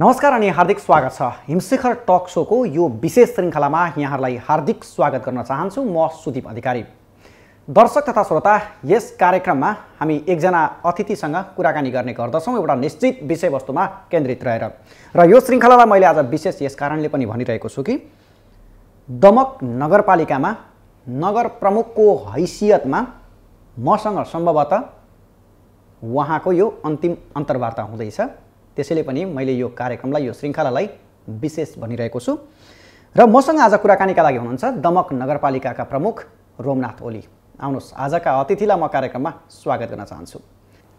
नमस्कार अनि हार्दिक स्वागत छ हिमशिखर टक सोको यो विशेष श्रृङ्खलामा यहाँहरूलाई हार्दिक स्वागत गर्न चाहन्छु म सुदीप अधिकारी दर्शक तथा श्रोता यस कार्यक्रममा हामी एकजना अतिथिसँग कुराकानी गर्ने गर्दछौँ एउटा निश्चित विषयवस्तुमा केन्द्रित रहेर र यो श्रृङ्खलालाई मैले आज विशेष यस कारणले पनि भनिरहेको छु कि दमक नगरपालिकामा नगर प्रमुखको हैसियतमा मसँग सम्भवतः उहाँको यो अन्तिम अन्तर्वार्ता हुँदैछ त्यसैले पनि मैले यो कार्यक्रमलाई यो श्रृङ्खलालाई विशेष भनिरहेको छु र मसँग आज कुराकानीका लागि हुनुहुन्छ दमक नगरपालिकाका प्रमुख रोमनाथ ओली आउनुहोस् आजका अतिथिलाई म कार्यक्रममा स्वागत गर्न चाहन्छु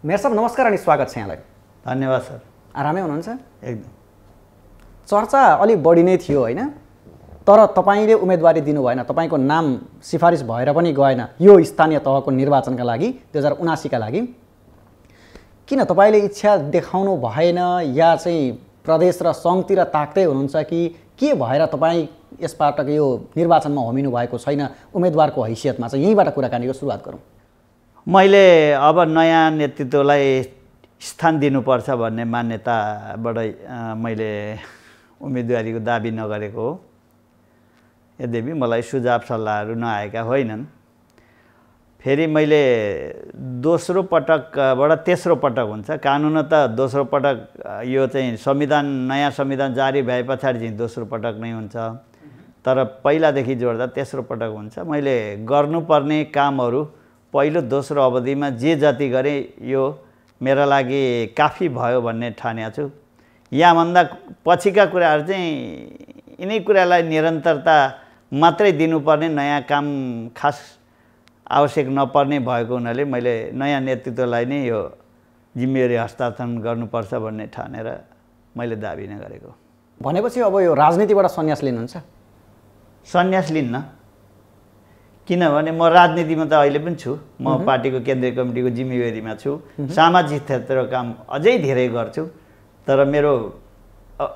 मेरो सब नमस्कार अनि स्वागत छ यहाँलाई धन्यवाद सर आरामै हुनुहुन्छ एकदम चर्चा अलिक बढी नै थियो होइन तर तपाईँले उम्मेदवारी दिनु भएन तपाईँको नाम सिफारिस भएर पनि गएन यो स्थानीय तहको निर्वाचनका लागि दुई हजार उनासीका लागि किन तपाईँले इच्छा देखाउनु भएन या चाहिँ प्रदेश र सङ्घतिर ताक्दै हुनुहुन्छ कि के भएर तपाईँ यसपटक यो निर्वाचनमा होमिनु भएको छैन उम्मेदवारको हैसियतमा चाहिँ यहीँबाट कुराकानीको सुरुवात गरौँ मैले अब नयाँ नेतृत्वलाई स्थान दिनुपर्छ भन्ने मान्यताबाट मैले उम्मेदवारीको दाबी नगरेको हो यद्यपि मलाई सुझाव सल्लाहहरू नआएका होइनन् फेरि मैले दोस्रो पटकबाट तेस्रो पटक हुन्छ कानुन त दोस्रो पटक यो चाहिँ संविधान नयाँ संविधान जारी भए पछाडि चाहिँ दोस्रो पटक नै हुन्छ तर पहिलादेखि जोड्दा तेस्रो पटक हुन्छ मैले गर्नुपर्ने कामहरू पहिलो दोस्रो अवधिमा जे जति गरेँ यो मेरा लागि काफी भयो भन्ने ठानेको छु यहाँभन्दा पछिका कुराहरू चाहिँ यिनै कुरालाई निरन्तरता मात्रै दिनुपर्ने नयाँ काम खास आवश्यक नपर्ने भएको हुनाले मैले नयाँ नेतृत्वलाई नै यो जिम्मेवारी हस्तान्तरण गर्नुपर्छ भन्ने ठानेर मैले दाबी नगरेको भनेपछि अब यो राजनीतिबाट सन्यास लिनुहुन्छ सन्यास लिन्न किनभने म राजनीतिमा त अहिले पनि छु म पार्टीको केन्द्रीय कमिटीको जिम्मेवारीमा छु सामाजिक क्षेत्र काम अझै धेरै गर्छु तर मेरो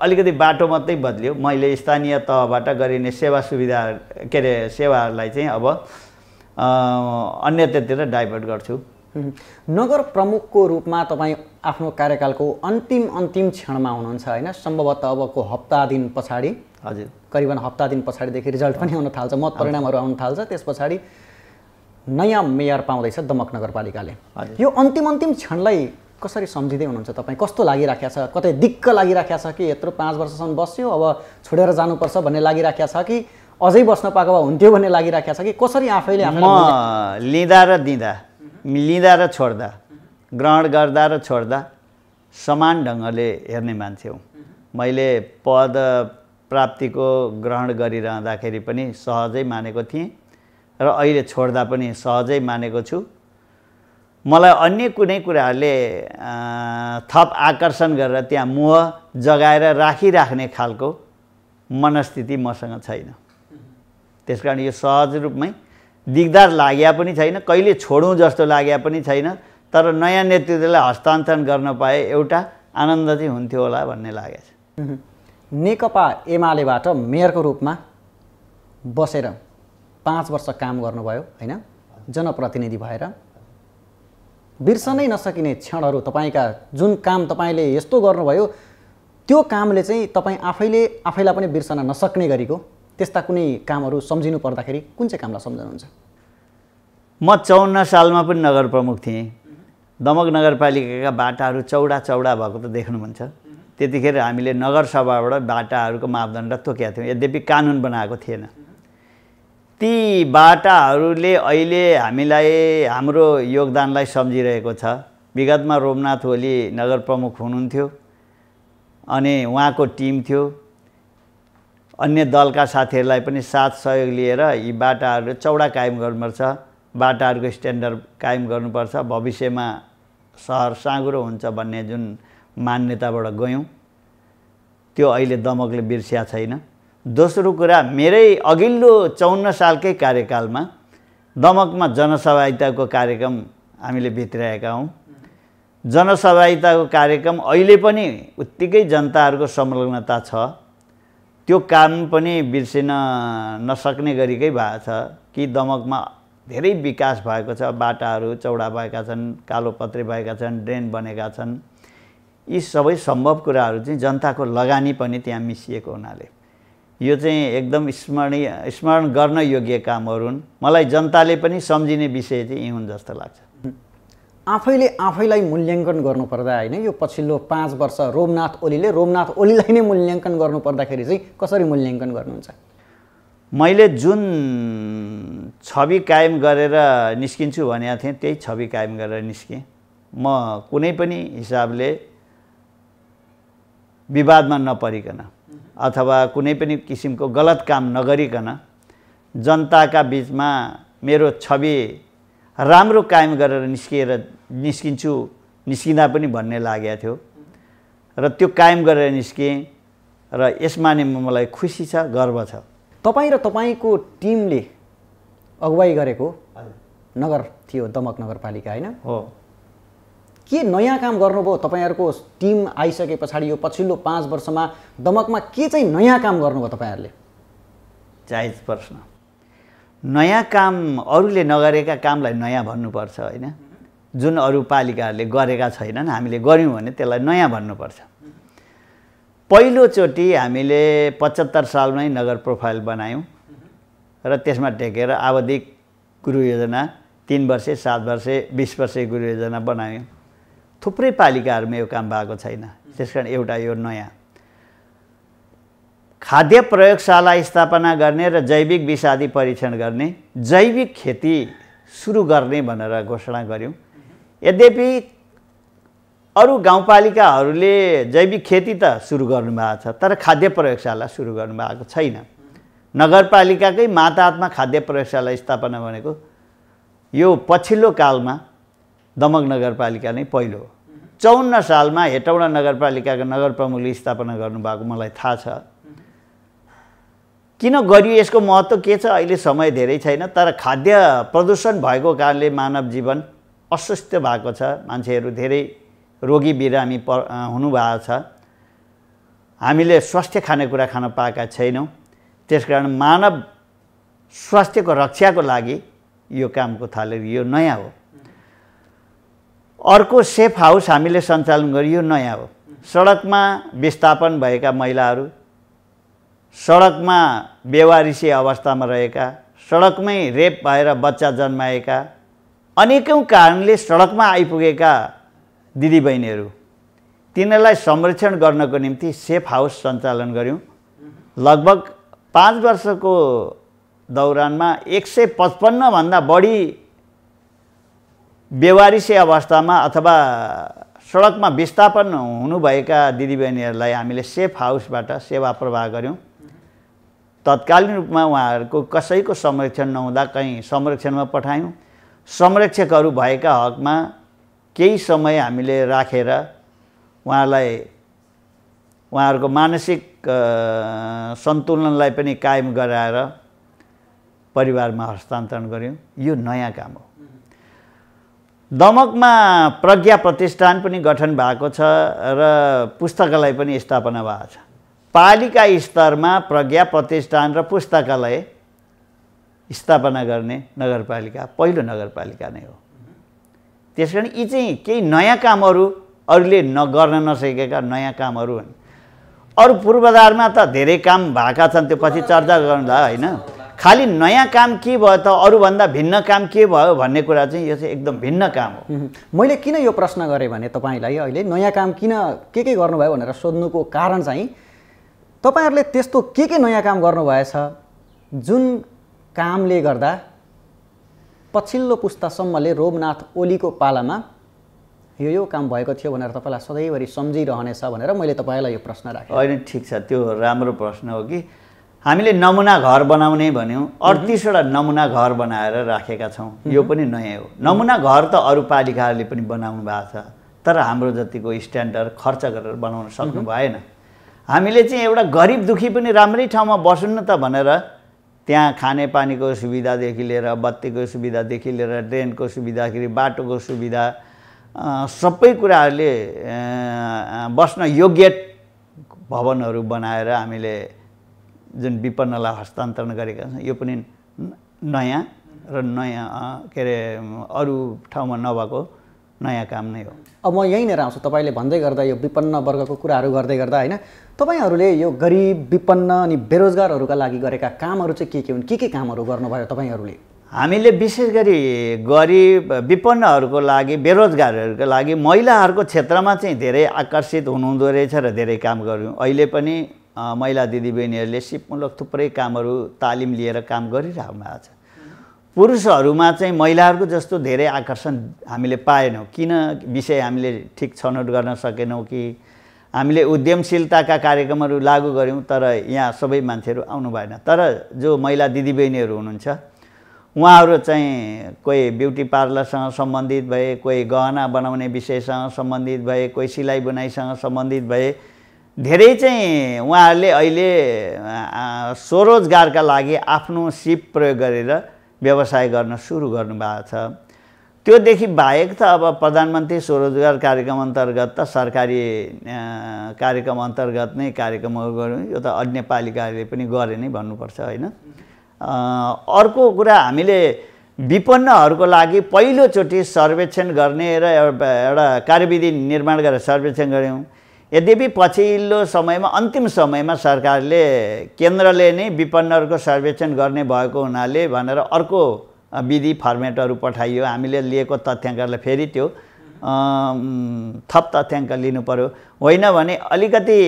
अलिकति बाटो मात्रै बद्लियो मैले स्थानीय तहबाट गरिने सेवा सुविधा के अरे सेवाहरूलाई चाहिँ अब अन्यतिर डाइभर्ट गर्छु नगर प्रमुखको रूपमा तपाईँ आफ्नो कार्यकालको अन्तिम अन्तिम क्षणमा हुनुहुन्छ होइन सम्भवतः अबको हप्ता दिन पछाडि हजुर करिबन हप्ता दिन पछाडिदेखि रिजल्ट पनि आउन थाल्छ मत परिणामहरू आउन थाल्छ त्यस पछाडि नयाँ मेयर पाउँदैछ दमक नगरपालिकाले यो अन्तिम अन्तिम क्षणलाई कसरी सम्झिँदै हुनुहुन्छ तपाईँ कस्तो लागिराखेको छ कतै दिक्क लागिराखेको छ कि यत्रो पाँच वर्षसम्म बस्यो अब छोडेर जानुपर्छ भन्ने लागिराखेको छ कि अझै बस्न पाएको भए हुन्थ्यो भन्ने लागिरहेको छ कि कसरी आफैले म लिँदा र दिँदा लिँदा र छोड्दा ग्रहण गर्दा र छोड्दा समान ढङ्गले हेर्ने मान्छे हुँ मैले पद प्राप्तिको ग्रहण गरिरहँदाखेरि पनि सहजै मानेको थिएँ र अहिले छोड्दा पनि सहजै मानेको छु मलाई अन्य कुनै कुराहरूले थप आकर्षण गरेर त्यहाँ मोह जगाएर राखिराख्ने खालको मनस्थिति मसँग छैन त्यस कारण यो सहज रूपमै दिगदार लाग्या पनि छैन कहिले छोडौँ जस्तो लाग्या पनि छैन तर नयाँ नेतृत्वलाई हस्तान्तरण गर्न पाए एउटा आनन्द चाहिँ हुन्थ्यो होला भन्ने लागेको छ नेकपा एमालेबाट मेयरको रूपमा बसेर पाँच वर्ष काम गर्नुभयो होइन जनप्रतिनिधि भएर बिर्सनै नसकिने क्षणहरू तपाईँका जुन काम तपाईँले यस्तो गर्नुभयो त्यो कामले चाहिँ तपाईँ आफैले आफैलाई पनि बिर्सन नसक्ने गरेको त्यस्ता कुनै कामहरू सम्झिनु पर्दाखेरि कुन चाहिँ कामलाई सम्झनुहुन्छ म चौन्न सालमा पनि नगर प्रमुख थिएँ दमक नगरपालिकाका बाटाहरू चौडा चौडा भएको त देख्नुहुन्छ त्यतिखेर हामीले नगरसभाबाट बाटाहरूको मापदण्ड तोकेका थियौँ यद्यपि कानुन बनाएको थिएन ती बाटाहरूले अहिले हामीलाई हाम्रो योगदानलाई सम्झिरहेको छ विगतमा रोमनाथ ओली नगर प्रमुख हुनुहुन्थ्यो अनि उहाँको टिम थियो अन्य दलका साथीहरूलाई पनि साथ सहयोग लिएर यी बाटाहरू चौडा कायम गर्नुपर्छ बाटाहरूको स्ट्यान्डर्ड कायम गर्नुपर्छ भविष्यमा सहर साँगुरो हुन्छ भन्ने जुन मान्यताबाट गयौँ त्यो अहिले दमकले बिर्सिया छैन दोस्रो कुरा मेरै अघिल्लो चौन्न सालकै कार्यकालमा दमकमा जनसहभागिताको कार्यक्रम हामीले भित्राएका हौँ जनसहभागिताको कार्यक्रम अहिले पनि उत्तिकै जनताहरूको संलग्नता छ त्यो काम पनि बिर्सिन नसक्ने गरीकै भएको छ कि दमकमा धेरै विकास भएको छ बाटाहरू चौडा भएका छन् कालो पत्रे भएका छन् ड्रेन बनेका छन् यी सबै सम्भव कुराहरू चाहिँ जनताको लगानी पनि त्यहाँ मिसिएको हुनाले यो चाहिँ एकदम स्मरणीय स्मरण गर्न योग्य कामहरू हुन् मलाई जनताले पनि सम्झिने विषय चाहिँ यी हुन् जस्तो लाग्छ आफैले आफैलाई मूल्याङ्कन गर्नुपर्दा होइन यो पछिल्लो पाँच वर्ष रोमनाथ ओलीले रोमनाथ ओलीलाई नै मूल्याङ्कन गर्नुपर्दाखेरि चाहिँ कसरी मूल्याङ्कन गर्नुहुन्छ मैले जुन छवि कायम गरेर निस्किन्छु भनेको थिएँ त्यही छवि कायम गरेर निस्केँ म कुनै पनि हिसाबले विवादमा नपरिकन अथवा कुनै पनि किसिमको गलत काम नगरिकन जनताका बिचमा मेरो छवि राम्रो कायम गरेर निस्किएर निस्किन्छु निस्किँदा पनि भन्ने लागेको थियो र त्यो कायम गरेर निस्केँ र यसमा नै मलाई खुसी छ गर्व छ तपाईँ र तपाईँको टिमले अगुवाई गरेको नगर थियो दमक नगरपालिका होइन हो के नयाँ काम गर्नुभयो तपाईँहरूको टिम आइसके पछाडि यो पछिल्लो पाँच वर्षमा दमकमा के चाहिँ नयाँ काम गर्नुभयो तपाईँहरूले चाहे प्रश्न नयाँ काम अरूले नगरेका कामलाई नयाँ भन्नुपर्छ होइन जुन अरू पालिकाहरूले गरेका छैनन् हामीले गऱ्यौँ भने त्यसलाई नयाँ भन्नुपर्छ पहिलोचोटि हामीले पचहत्तर सालमै नगर प्रोफाइल बनायौँ र त्यसमा टेकेर आवधिक गुरु योजना तिन वर्षे सात वर्षे बिस वर्षे गुरु योजना बनायौँ थुप्रै पालिकाहरूमा यो काम भएको छैन त्यस कारण एउटा यो नयाँ खाद्य प्रयोगशाला स्थापना गर्ने र जैविक विषादी परीक्षण गर्ने जैविक खेती सुरु गर्ने भनेर घोषणा गऱ्यौँ यद्यपि अरू गाउँपालिकाहरूले जैविक खेती त सुरु गर्नुभएको छ तर खाद्य प्रयोगशाला सुरु गर्नुभएको छैन नगरपालिकाकै मातात्मा खाद्य प्रयोगशाला स्थापना भनेको यो पछिल्लो कालमा दमक नगरपालिका नै पहिलो हो चौन्न सालमा हेटौँडा नगरपालिकाको नगर प्रमुखले स्थापना गर्नुभएको मलाई थाहा छ किन गरियो यसको महत्त्व के छ अहिले समय धेरै छैन तर खाद्य प्रदूषण भएको कारणले मानव जीवन अस्वस्थ भएको छ मान्छेहरू धेरै रोगी बिरामी प हुनुभएको छ हामीले स्वास्थ्य खानेकुरा खान पाएका छैनौँ त्यस कारण मानव स्वास्थ्यको रक्षाको लागि यो कामको थाले यो नयाँ हो अर्को सेफ हाउस हामीले सञ्चालन गर्यो यो नयाँ हो सडकमा विस्थापन भएका महिलाहरू सडकमा बेवारिसी अवस्थामा रहेका सडकमै रेप भएर बच्चा जन्माएका अनेकौँ कारणले सडकमा आइपुगेका दिदीबहिनीहरू तिनीहरूलाई संरक्षण गर्नको निम्ति सेफ हाउस सञ्चालन गऱ्यौँ लगभग पाँच वर्षको दौरानमा एक सय पचपन्नभन्दा बढी व्यवहारिसे अवस्थामा अथवा सडकमा विस्थापन हुनुभएका दिदीबहिनीहरूलाई हामीले सेफ हाउसबाट सेवा प्रवाह गऱ्यौँ तत्कालीन रूपमा उहाँहरूको कसैको संरक्षण नहुँदा कहीँ संरक्षणमा पठायौँ संरक्षकहरू भएका हकमा केही समय हामीले राखेर उहाँलाई उहाँहरूको मानसिक सन्तुलनलाई पनि कायम गराएर परिवारमा हस्तान्तरण गऱ्यौँ यो नयाँ काम हो दमकमा प्रज्ञा प्रतिष्ठान पनि गठन भएको छ र पुस्तकालय पनि स्थापना भएको छ पालिका स्तरमा प्रज्ञा प्रतिष्ठान र पुस्तकालय स्थापना गर्ने नगरपालिका पहिलो नगरपालिका नै हो त्यस कारण यी चाहिँ केही नयाँ कामहरू अरूले नगर्न नसकेका नयाँ कामहरू हुन् अरू पूर्वाधारमा त धेरै काम भएका छन् त्यो पछि चर्चा गर्नुहोला होइन खालि नयाँ काम के भयो त अरूभन्दा भिन्न काम के भयो भन्ने कुरा चाहिँ यो चाहिँ एकदम भिन्न काम हो मैले किन यो प्रश्न गरेँ भने तपाईँलाई अहिले नयाँ काम किन के के गर्नुभयो भनेर सोध्नुको कारण चाहिँ तपाईँहरूले त्यस्तो के के नयाँ काम गर्नुभएछ जुन कामले गर्दा पछिल्लो पुस्तासम्मले रोमनाथ ओलीको पालामा यो यो काम भएको थियो भनेर तपाईँलाई सधैँभरि सम्झिरहनेछ भनेर मैले तपाईँलाई यो प्रश्न राखेँ होइन ठिक छ त्यो राम्रो प्रश्न हो कि हामीले नमुना घर बनाउने भन्यौँ अडतिसवटा नमुना घर बनाएर राखेका छौँ यो पनि नयाँ हो नमुना घर त अरू पालिकाहरूले पनि बनाउनु भएको छ तर हाम्रो जतिको स्ट्यान्डर्ड खर्च गरेर बनाउन सक्नु भएन हामीले चाहिँ एउटा गरिब दुखी पनि राम्रै ठाउँमा बसुन् न त भनेर त्यहाँ खानेपानीको सुविधादेखि लिएर बत्तीको सुविधादेखि लिएर ट्रेनको सुविधाखेरि बाटोको सुविधा सबै कुराहरूले बस्न योग्य भवनहरू बनाएर हामीले जुन विपन्नलाई हस्तान्तरण गरेका छौँ यो पनि नयाँ र नयाँ के अरे अरू ठाउँमा नभएको नयाँ काम नै हो अब म यहीँनिर आउँछु तपाईँले भन्दै गर्दा यो विपन्न वर्गको कुराहरू गर्दै गर्दा होइन तपाईँहरूले यो गरिब विपन्न अनि बेरोजगारहरूका लागि गरेका कामहरू चाहिँ के के हुन् के के कामहरू गर्नुभयो तपाईँहरूले हामीले विशेष गरी गरिब विपन्नहरूको लागि बेरोजगारहरूको लागि महिलाहरूको क्षेत्रमा चाहिँ धेरै आकर्षित हुनुहुँदो रहेछ र धेरै काम गऱ्यौँ अहिले पनि महिला दिदीबहिनीहरूले सिपमूलक थुप्रै कामहरू तालिम लिएर काम गरिरहनु भएको छ पुरुषहरूमा चाहिँ महिलाहरूको जस्तो धेरै आकर्षण हामीले पाएनौँ किन विषय हामीले ठिक छनौट गर्न सकेनौँ कि हामीले उद्यमशीलताका कार्यक्रमहरू लागू गऱ्यौँ तर यहाँ सबै मान्छेहरू आउनु भएन तर जो महिला दिदीबहिनीहरू हुनुहुन्छ उहाँहरू चाहिँ कोही ब्युटी पार्लरसँग सम्बन्धित भए कोही गहना बनाउने विषयसँग सम्बन्धित भए कोही सिलाइ बुनाइसँग सम्बन्धित भए धेरै चाहिँ उहाँहरूले अहिले स्वरोजगारका लागि आफ्नो सिप प्रयोग गरेर व्यवसाय गर्न सुरु गर्नुभएको छ त्योदेखि बाहेक त अब प्रधानमन्त्री स्वरोजगार कार्यक्रम अन्तर्गत त सरकारी कार्यक्रम अन्तर्गत नै कार्यक्रमहरू गऱ्यौँ यो त अन्य पालिकाले पनि गरे नै भन्नुपर्छ होइन अर्को कुरा हामीले विपन्नहरूको लागि पहिलोचोटि सर्वेक्षण गर्ने र एउटा कार्यविधि निर्माण गरेर सर्वेक्षण गऱ्यौँ यद्यपि पछिल्लो समयमा अन्तिम समयमा सरकारले केन्द्रले नै विपन्नहरूको सर्वेक्षण गर्ने भएको हुनाले भनेर अर्को विधि फर्मेटहरू पठाइयो हामीले लिएको तथ्याङ्कलाई फेरि त्यो थप तथ्याङ्क लिनु पऱ्यो होइन भने अलिकति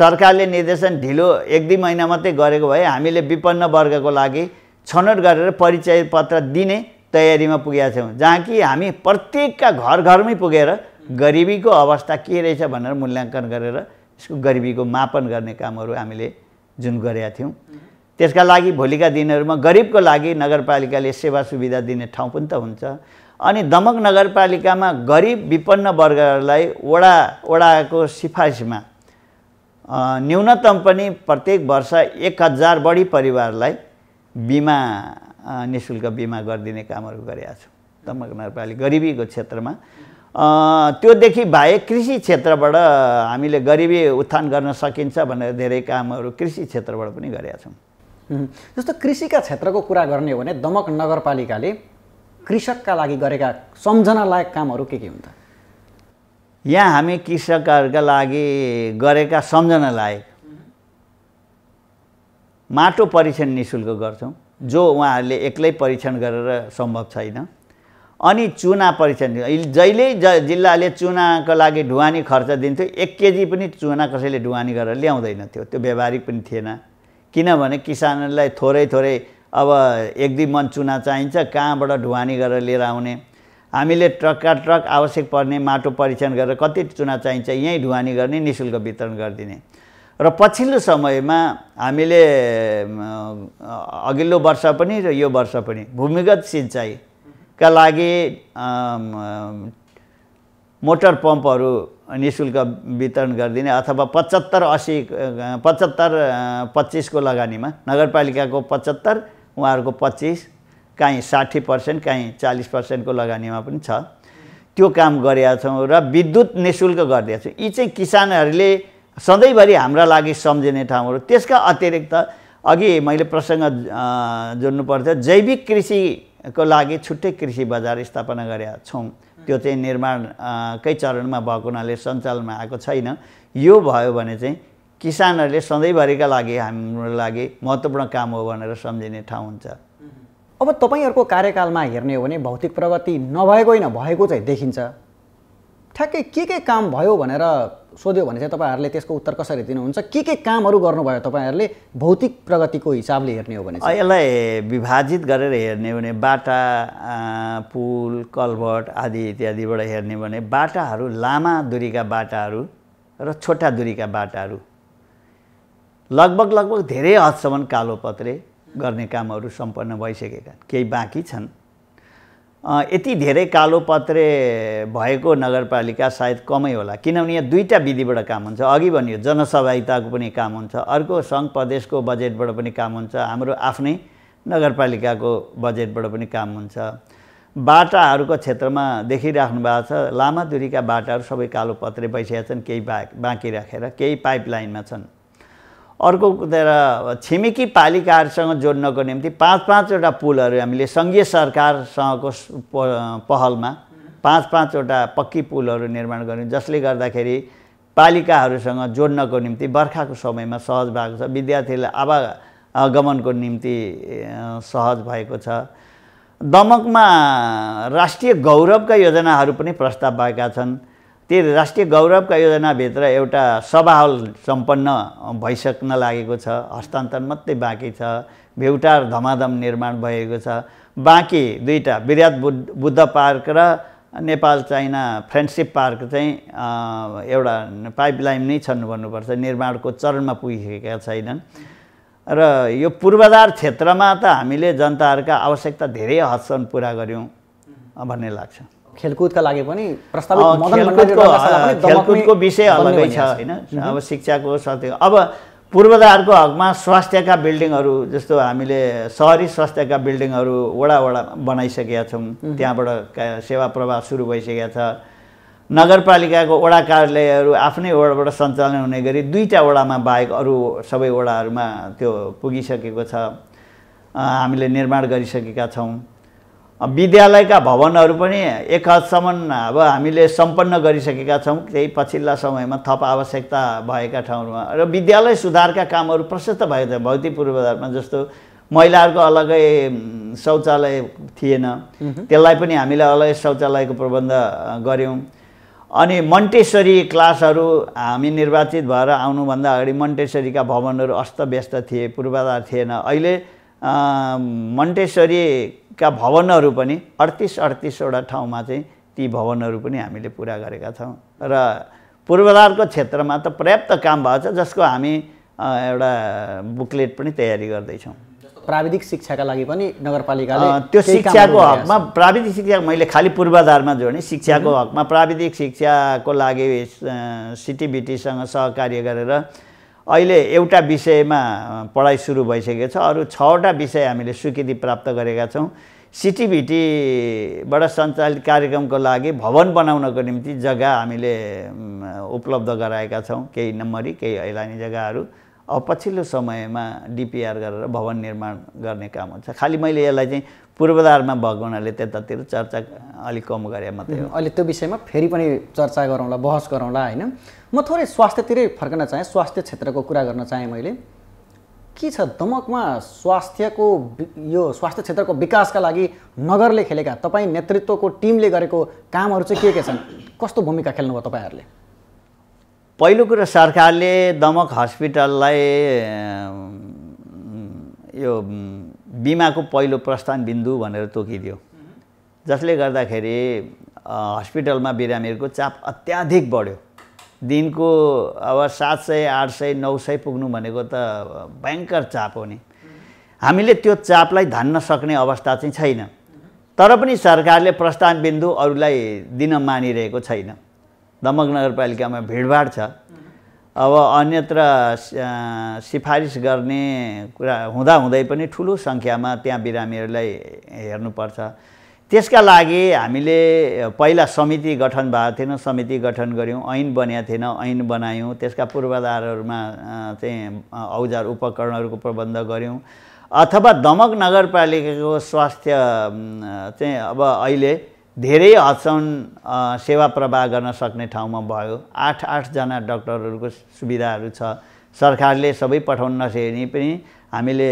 सरकारले निर्देशन ढिलो एक दुई महिना मात्रै गरेको भए हामीले विपन्न वर्गको लागि छनौट गरेर परिचय पत्र दिने तयारीमा पुगेका थियौँ जहाँ कि हामी प्रत्येकका घर घरमै पुगेर गरिबीको अवस्था के रहेछ भनेर मूल्याङ्कन गरेर यसको गरिबीको मापन गर्ने कामहरू हामीले जुन गरेका थियौँ त्यसका लागि भोलिका दिनहरूमा गरिबको लागि नगरपालिकाले सेवा सुविधा दिने ठाउँ पनि त हुन्छ अनि दमक नगरपालिकामा गरिब विपन्न वर्गहरूलाई वडा वडाको सिफारिसमा न्यूनतम पनि प्रत्येक वर्ष एक हजार बढी परिवारलाई बिमा निशुल्क शुल्क बिमा गरिदिने कामहरू गरेका छौँ दमक नगरपालिका गरिबीको क्षेत्रमा त्योदेखि बाहेक कृषि क्षेत्रबाट हामीले गरिबी उत्थान गर्न सकिन्छ भनेर धेरै कामहरू कृषि क्षेत्रबाट पनि गरेका छौँ जस्तो कृषिका क्षेत्रको कुरा गर्ने हो भने दमक नगरपालिकाले कृषकका लागि गरेका सम्झना लायक कामहरू के के हुन्छ यहाँ हामी कृषकहरूका लागि गरेका सम्झना लायक माटो परीक्षण नि शुल्क गर्छौँ जो उहाँहरूले एक्लै परीक्षण गरेर सम्भव छैन अनि चुना परीक्षण जहिले ज जिल्लाले चुनाको लागि ढुवानी खर्च दिन्थ्यो एक केजी पनि चुना कसैले ढुवानी गरेर ल्याउँदैन थियो त्यो व्यवहारिक पनि थिएन किनभने किसानहरूलाई थोरै थोरै अब एक दुई मन चुना चाहिन्छ कहाँबाट ढुवानी गरेर लिएर आउने हामीले ट्रकका ट्रक आवश्यक पर्ने माटो परीक्षण गरेर कति चुना चाहिन्छ यहीँ ढुवानी गर्ने नि शुल्क वितरण गरिदिने र पछिल्लो समयमा हामीले अघिल्लो वर्ष पनि र यो वर्ष पनि भूमिगत सिँचाइ का लागि मोटर पम्पहरू नि शुल्क वितरण गरिदिने अथवा पचहत्तर असी पचहत्तर पच्चिसको लगानीमा नगरपालिकाको पचहत्तर उहाँहरूको पच्चिस काहीँ साठी पर्सेन्ट काहीँ चालिस पर्सेन्टको लगानीमा पनि छ त्यो काम गरेका छौँ र विद्युत नि शुल्क गरिदिएका छौँ यी चाहिँ किसानहरूले सधैँभरि हाम्रा लागि सम्झिने ठाउँहरू त्यसका अतिरिक्त अघि मैले प्रसङ्ग जोड्नु पर्थ्यो जैविक कृषि को लागि छुट्टै कृषि बजार स्थापना गरेका छौँ त्यो चाहिँ निर्माणकै चरणमा भएको हुनाले सञ्चालनमा आएको छैन यो भयो भने चाहिँ किसानहरूले सधैँभरिका लागि हाम्रो लागि महत्त्वपूर्ण काम हो भनेर सम्झिने ठाउँ हुन्छ अब तपाईँहरूको कार्यकालमा हेर्ने हो भने भौतिक प्रगति नभएको होइन भएको चाहिँ देखिन्छ ठ्याक्कै के के काम भयो भनेर सोध्यो भने चाहिँ तपाईँहरूले त्यसको उत्तर कसरी दिनुहुन्छ के के कामहरू गर्नुभयो तपाईँहरूले भौतिक प्रगतिको हिसाबले हेर्ने हो भने यसलाई विभाजित गरेर हेर्ने हो भने बाटा पुल कलभट आदि इत्यादिबाट हेर्ने हो भने बाटाहरू लामा दुरीका बाटाहरू र छोटा दुरीका बाटाहरू लगभग लगभग धेरै हदसम्म कालोपत्रे गर्ने कामहरू सम्पन्न भइसकेका केही बाँकी छन् यति धेरै कालो पत्रे भएको नगरपालिका सायद कमै होला किनभने यहाँ दुईवटा विधिबाट काम हुन्छ अघि भनियो जनसहभागिताको पनि काम हुन्छ अर्को सङ्घ प्रदेशको बजेटबाट पनि काम हुन्छ हाम्रो आफ्नै नगरपालिकाको बजेटबाट पनि काम हुन्छ बाटाहरूको क्षेत्रमा देखिराख्नु भएको छ लामा दुरीका बाटाहरू सबै कालो पत्रे भइसकेका छन् केही बाँकी राखेर केही पाइपलाइनमा छन् अर्को छिमेकी पालिकाहरूसँग जोड्नको निम्ति पाँच पाँचवटा पुलहरू हामीले सङ्घीय सरकारसँगको पहलमा पाँच पाँचवटा पक्की पुलहरू निर्माण गऱ्यौँ जसले गर्दाखेरि पालिकाहरूसँग जोड्नको निम्ति बर्खाको समयमा सहज भएको छ विद्यार्थीलाई आवागमनको निम्ति सहज भएको छ दमकमा राष्ट्रिय गौरवका योजनाहरू पनि प्रस्ताव भएका छन् त्यही राष्ट्रिय गौरवका योजनाभित्र एउटा सभा हल सम्पन्न भइसक्न लागेको छ हस्तान्तरण मात्रै बाँकी छ भेउटार धमाधम निर्माण भएको छ बाँकी दुईवटा विराट बुद्ध पार्क र नेपाल चाइना फ्रेन्डसिप पार्क चाहिँ एउटा पाइपलाइन नै छन् भन्नुपर्छ निर्माणको चरणमा पुगिसकेका छैनन् र यो पूर्वाधार क्षेत्रमा त हामीले जनताहरूका आवश्यकता धेरै हदसम्म पुरा गऱ्यौँ भन्ने लाग्छ खेलकुदका लागि पनि प्रस्तावित खेलकुदको विषय अलगै छ होइन अब शिक्षाको सत्य अब पूर्वाधारको हकमा स्वास्थ्यका बिल्डिङहरू जस्तो हामीले सहरी स्वास्थ्यका बिल्डिङहरू वडा वडा बनाइसकेका छौँ त्यहाँबाट सेवा प्रवाह सुरु भइसकेका छ नगरपालिकाको वडा कार्यालयहरू आफ्नै वडाबाट सञ्चालन हुने गरी दुईवटा वडामा बाहेक अरू सबै वडाहरूमा त्यो पुगिसकेको छ हामीले निर्माण गरिसकेका छौँ विद्यालयका भवनहरू पनि एक हदसम्म अब हामीले सम्पन्न गरिसकेका छौँ केही पछिल्ला समयमा थप आवश्यकता भएका ठाउँहरूमा र विद्यालय सुधारका कामहरू प्रशस्त भएको थियो भौतिक पूर्वाधारमा जस्तो महिलाहरूको अलग्गै शौचालय थिएन त्यसलाई पनि हामीले अलग्गै शौचालयको प्रबन्ध गऱ्यौँ अनि मन्टेश्वरी क्लासहरू हामी निर्वाचित भएर आउनुभन्दा अगाडि मन्टेश्वरीका भवनहरू अस्तव्यस्त थिए पूर्वाधार थिएन अहिले मन्टेश्वरी का भवनहरू पनि अडतिस अडतिसवटा ठाउँमा चाहिँ ती भवनहरू पनि हामीले पुरा गरेका छौँ र पूर्वाधारको क्षेत्रमा त पर्याप्त काम भएको छ जसको हामी एउटा बुकलेट पनि तयारी गर्दैछौँ प्राविधिक शिक्षाका लागि पनि नगरपालिका त्यो शिक्षाको हकमा प्राविधिक शिक्षा मैले खालि पूर्वाधारमा जोडेँ शिक्षाको हकमा प्राविधिक शिक्षाको लागि सिटिबिटीसँग सहकार्य गरेर अहिले एउटा विषयमा पढाइ सुरु भइसकेको छ अरू छवटा विषय हामीले स्वीकृति प्राप्त गरेका छौँ सिटिभिटीबाट सञ्चालित कार्यक्रमको लागि भवन बनाउनको निम्ति जग्गा हामीले उपलब्ध गराएका छौँ केही नम्बरी केही ऐलानी जग्गाहरू अब पछिल्लो समयमा डिपिआर गरेर भवन निर्माण गर्ने काम हुन्छ खालि मैले यसलाई चाहिँ पूर्वाधारमा भएको हुनाले त्यतातिर चर्चा अलिक कम गरे मात्रै अहिले त्यो विषयमा फेरि पनि चर्चा गरौँला बहस गरौँला होइन म थोरै स्वास्थ्यतिरै फर्कन चाहेँ स्वास्थ्य क्षेत्रको कुरा गर्न चाहेँ मैले के छ दमकमा स्वास्थ्यको यो स्वास्थ्य क्षेत्रको विकासका लागि नगरले खेलेका तपाईँ नेतृत्वको टिमले गरेको कामहरू चाहिँ के के छन् कस्तो भूमिका खेल्नुभयो तपाईँहरूले पहिलो कुरा सरकारले दमक हस्पिटललाई यो बिमाको पहिलो प्रस्थान बिन्दु भनेर तोकिदियो जसले गर्दाखेरि हस्पिटलमा बिरामीहरूको चाप अत्याधिक बढ्यो दिनको अब सात सय आठ सय नौ सय पुग्नु भनेको त भयङ्कर चाप हो नि हामीले त्यो चापलाई धान्न सक्ने अवस्था चाहिँ छैन तर पनि सरकारले प्रस्थान बिन्दु अरूलाई दिन मानिरहेको छैन दमक नगरपालिकामा भिडभाड छ अब अन्यत्र सिफारिस गर्ने कुरा हुँदाहुँदै पनि ठुलो सङ्ख्यामा त्यहाँ बिरामीहरूलाई हेर्नुपर्छ त्यसका लागि हामीले पहिला समिति गठन भएको थिएन समिति गठन गऱ्यौँ ऐन बनिएको थिएन ऐन बनायौँ त्यसका पूर्वाधारहरूमा चाहिँ औजार उपकरणहरूको प्रबन्ध गऱ्यौँ अथवा दमक नगरपालिकाको स्वास्थ्य चाहिँ अब अहिले धेरै हदसम्म सेवा प्रवाह गर्न सक्ने ठाउँमा भयो आठ आठजना डक्टरहरूको सुविधाहरू छ सरकारले सबै पठाउन नसके पनि हामीले